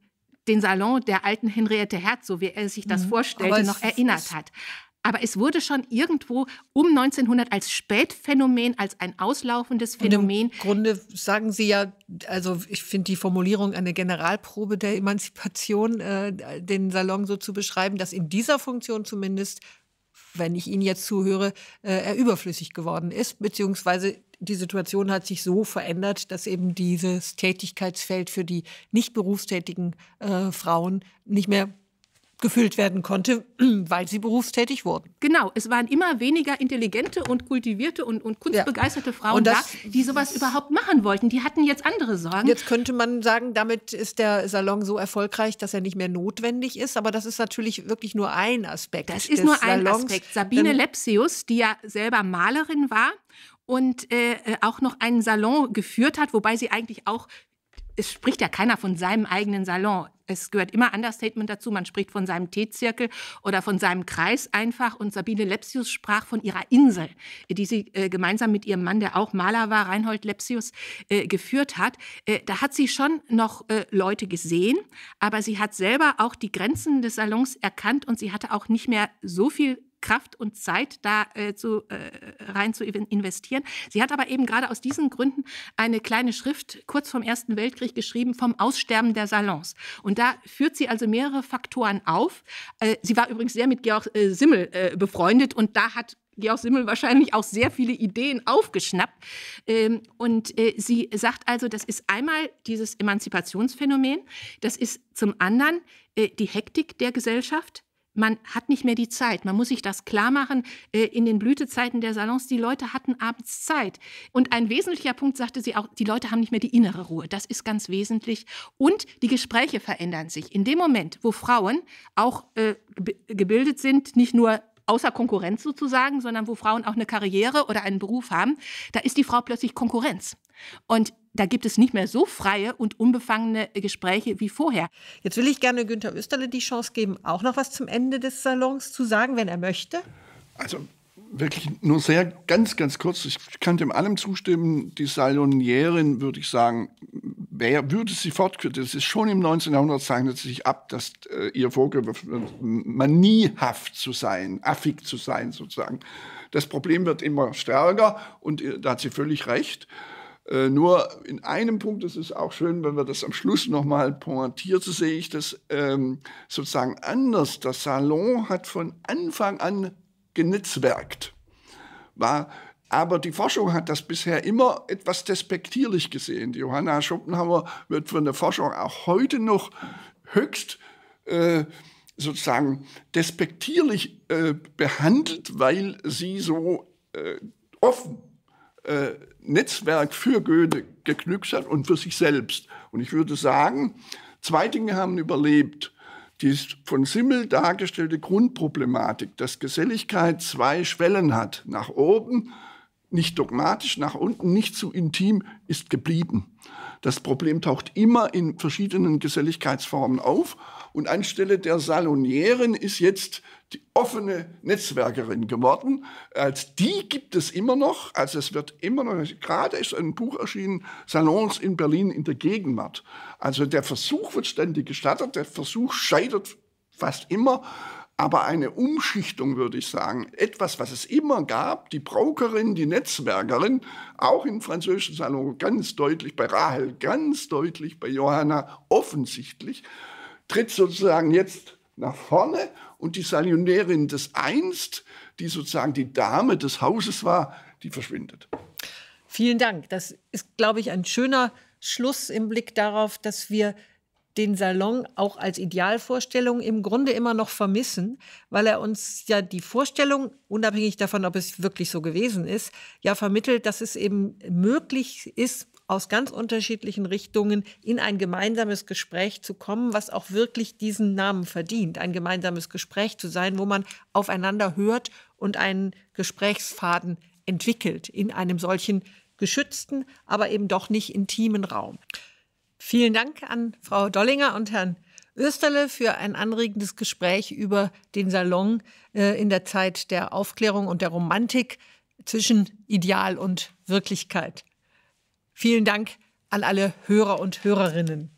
den Salon der alten Henriette Herz, so wie er sich das mhm. vorstellte, noch erinnert hat. Aber es wurde schon irgendwo um 1900 als Spätphänomen, als ein auslaufendes Phänomen. Und Im Grunde sagen Sie ja, also ich finde die Formulierung eine Generalprobe der Emanzipation, äh, den Salon so zu beschreiben, dass in dieser Funktion zumindest wenn ich Ihnen jetzt zuhöre, äh, er überflüssig geworden ist, beziehungsweise die Situation hat sich so verändert, dass eben dieses Tätigkeitsfeld für die nicht berufstätigen äh, Frauen nicht mehr gefüllt werden konnte, weil sie berufstätig wurden. Genau, es waren immer weniger intelligente und kultivierte und, und kunstbegeisterte ja. Frauen und das, da, die sowas überhaupt machen wollten. Die hatten jetzt andere Sorgen. Jetzt könnte man sagen, damit ist der Salon so erfolgreich, dass er nicht mehr notwendig ist, aber das ist natürlich wirklich nur ein Aspekt. Das ist nur ein Salons. Aspekt. Sabine Dann, Lepsius, die ja selber Malerin war und äh, äh, auch noch einen Salon geführt hat, wobei sie eigentlich auch es spricht ja keiner von seinem eigenen Salon es gehört immer Understatement dazu. Man spricht von seinem T-Zirkel oder von seinem Kreis einfach. Und Sabine Lepsius sprach von ihrer Insel, die sie äh, gemeinsam mit ihrem Mann, der auch Maler war, Reinhold Lepsius, äh, geführt hat. Äh, da hat sie schon noch äh, Leute gesehen, aber sie hat selber auch die Grenzen des Salons erkannt und sie hatte auch nicht mehr so viel Kraft und Zeit da äh, zu, äh, rein zu investieren. Sie hat aber eben gerade aus diesen Gründen eine kleine Schrift kurz vom Ersten Weltkrieg geschrieben vom Aussterben der Salons. Und da führt sie also mehrere Faktoren auf. Äh, sie war übrigens sehr mit Georg äh, Simmel äh, befreundet und da hat Georg Simmel wahrscheinlich auch sehr viele Ideen aufgeschnappt. Ähm, und äh, sie sagt also, das ist einmal dieses Emanzipationsphänomen, das ist zum anderen die Hektik der Gesellschaft, man hat nicht mehr die Zeit. Man muss sich das klar machen. Äh, in den Blütezeiten der Salons, die Leute hatten abends Zeit. Und ein wesentlicher Punkt sagte sie auch, die Leute haben nicht mehr die innere Ruhe. Das ist ganz wesentlich. Und die Gespräche verändern sich. In dem Moment, wo Frauen auch äh, gebildet sind, nicht nur außer Konkurrenz sozusagen, sondern wo Frauen auch eine Karriere oder einen Beruf haben, da ist die Frau plötzlich Konkurrenz. Und da gibt es nicht mehr so freie und unbefangene Gespräche wie vorher. Jetzt will ich gerne Günter Österle die Chance geben, auch noch was zum Ende des Salons zu sagen, wenn er möchte. Also wirklich nur sehr ganz, ganz kurz. Ich kann dem allem zustimmen. Die Salonierin, würde ich sagen, wer würde sie fortführen? Das ist schon im 19. Jahrhundert zeichnet sich ab, dass äh, ihr vorgeworfen wird, maniehaft zu sein, affig zu sein sozusagen. Das Problem wird immer stärker und äh, da hat sie völlig recht. Äh, nur in einem Punkt ist es auch schön, wenn wir das am Schluss nochmal pointieren, so sehe ich das ähm, sozusagen anders. Das Salon hat von Anfang an genetzwerkt. War, aber die Forschung hat das bisher immer etwas despektierlich gesehen. Die Johanna Schopenhauer wird von der Forschung auch heute noch höchst äh, sozusagen despektierlich äh, behandelt, weil sie so äh, offen äh, Netzwerk für Goethe geknüpft hat und für sich selbst. Und ich würde sagen, zwei Dinge haben überlebt. Die von Simmel dargestellte Grundproblematik, dass Geselligkeit zwei Schwellen hat, nach oben, nicht dogmatisch, nach unten, nicht zu intim, ist geblieben. Das Problem taucht immer in verschiedenen Geselligkeitsformen auf und anstelle der Salonieren ist jetzt die offene Netzwerkerin geworden. Als die gibt es immer noch, also es wird immer noch, gerade ist ein Buch erschienen, Salons in Berlin in der Gegenwart. Also der Versuch wird ständig gestattet, der Versuch scheitert fast immer, aber eine Umschichtung, würde ich sagen. Etwas, was es immer gab, die Brokerin, die Netzwerkerin, auch im französischen Salon ganz deutlich, bei Rahel ganz deutlich, bei Johanna offensichtlich tritt sozusagen jetzt nach vorne und die Salionärin des Einst, die sozusagen die Dame des Hauses war, die verschwindet. Vielen Dank. Das ist, glaube ich, ein schöner Schluss im Blick darauf, dass wir den Salon auch als Idealvorstellung im Grunde immer noch vermissen, weil er uns ja die Vorstellung, unabhängig davon, ob es wirklich so gewesen ist, ja vermittelt, dass es eben möglich ist, aus ganz unterschiedlichen Richtungen in ein gemeinsames Gespräch zu kommen, was auch wirklich diesen Namen verdient. Ein gemeinsames Gespräch zu sein, wo man aufeinander hört und einen Gesprächsfaden entwickelt in einem solchen geschützten, aber eben doch nicht intimen Raum. Vielen Dank an Frau Dollinger und Herrn Österle für ein anregendes Gespräch über den Salon äh, in der Zeit der Aufklärung und der Romantik zwischen Ideal und Wirklichkeit. Vielen Dank an alle Hörer und Hörerinnen.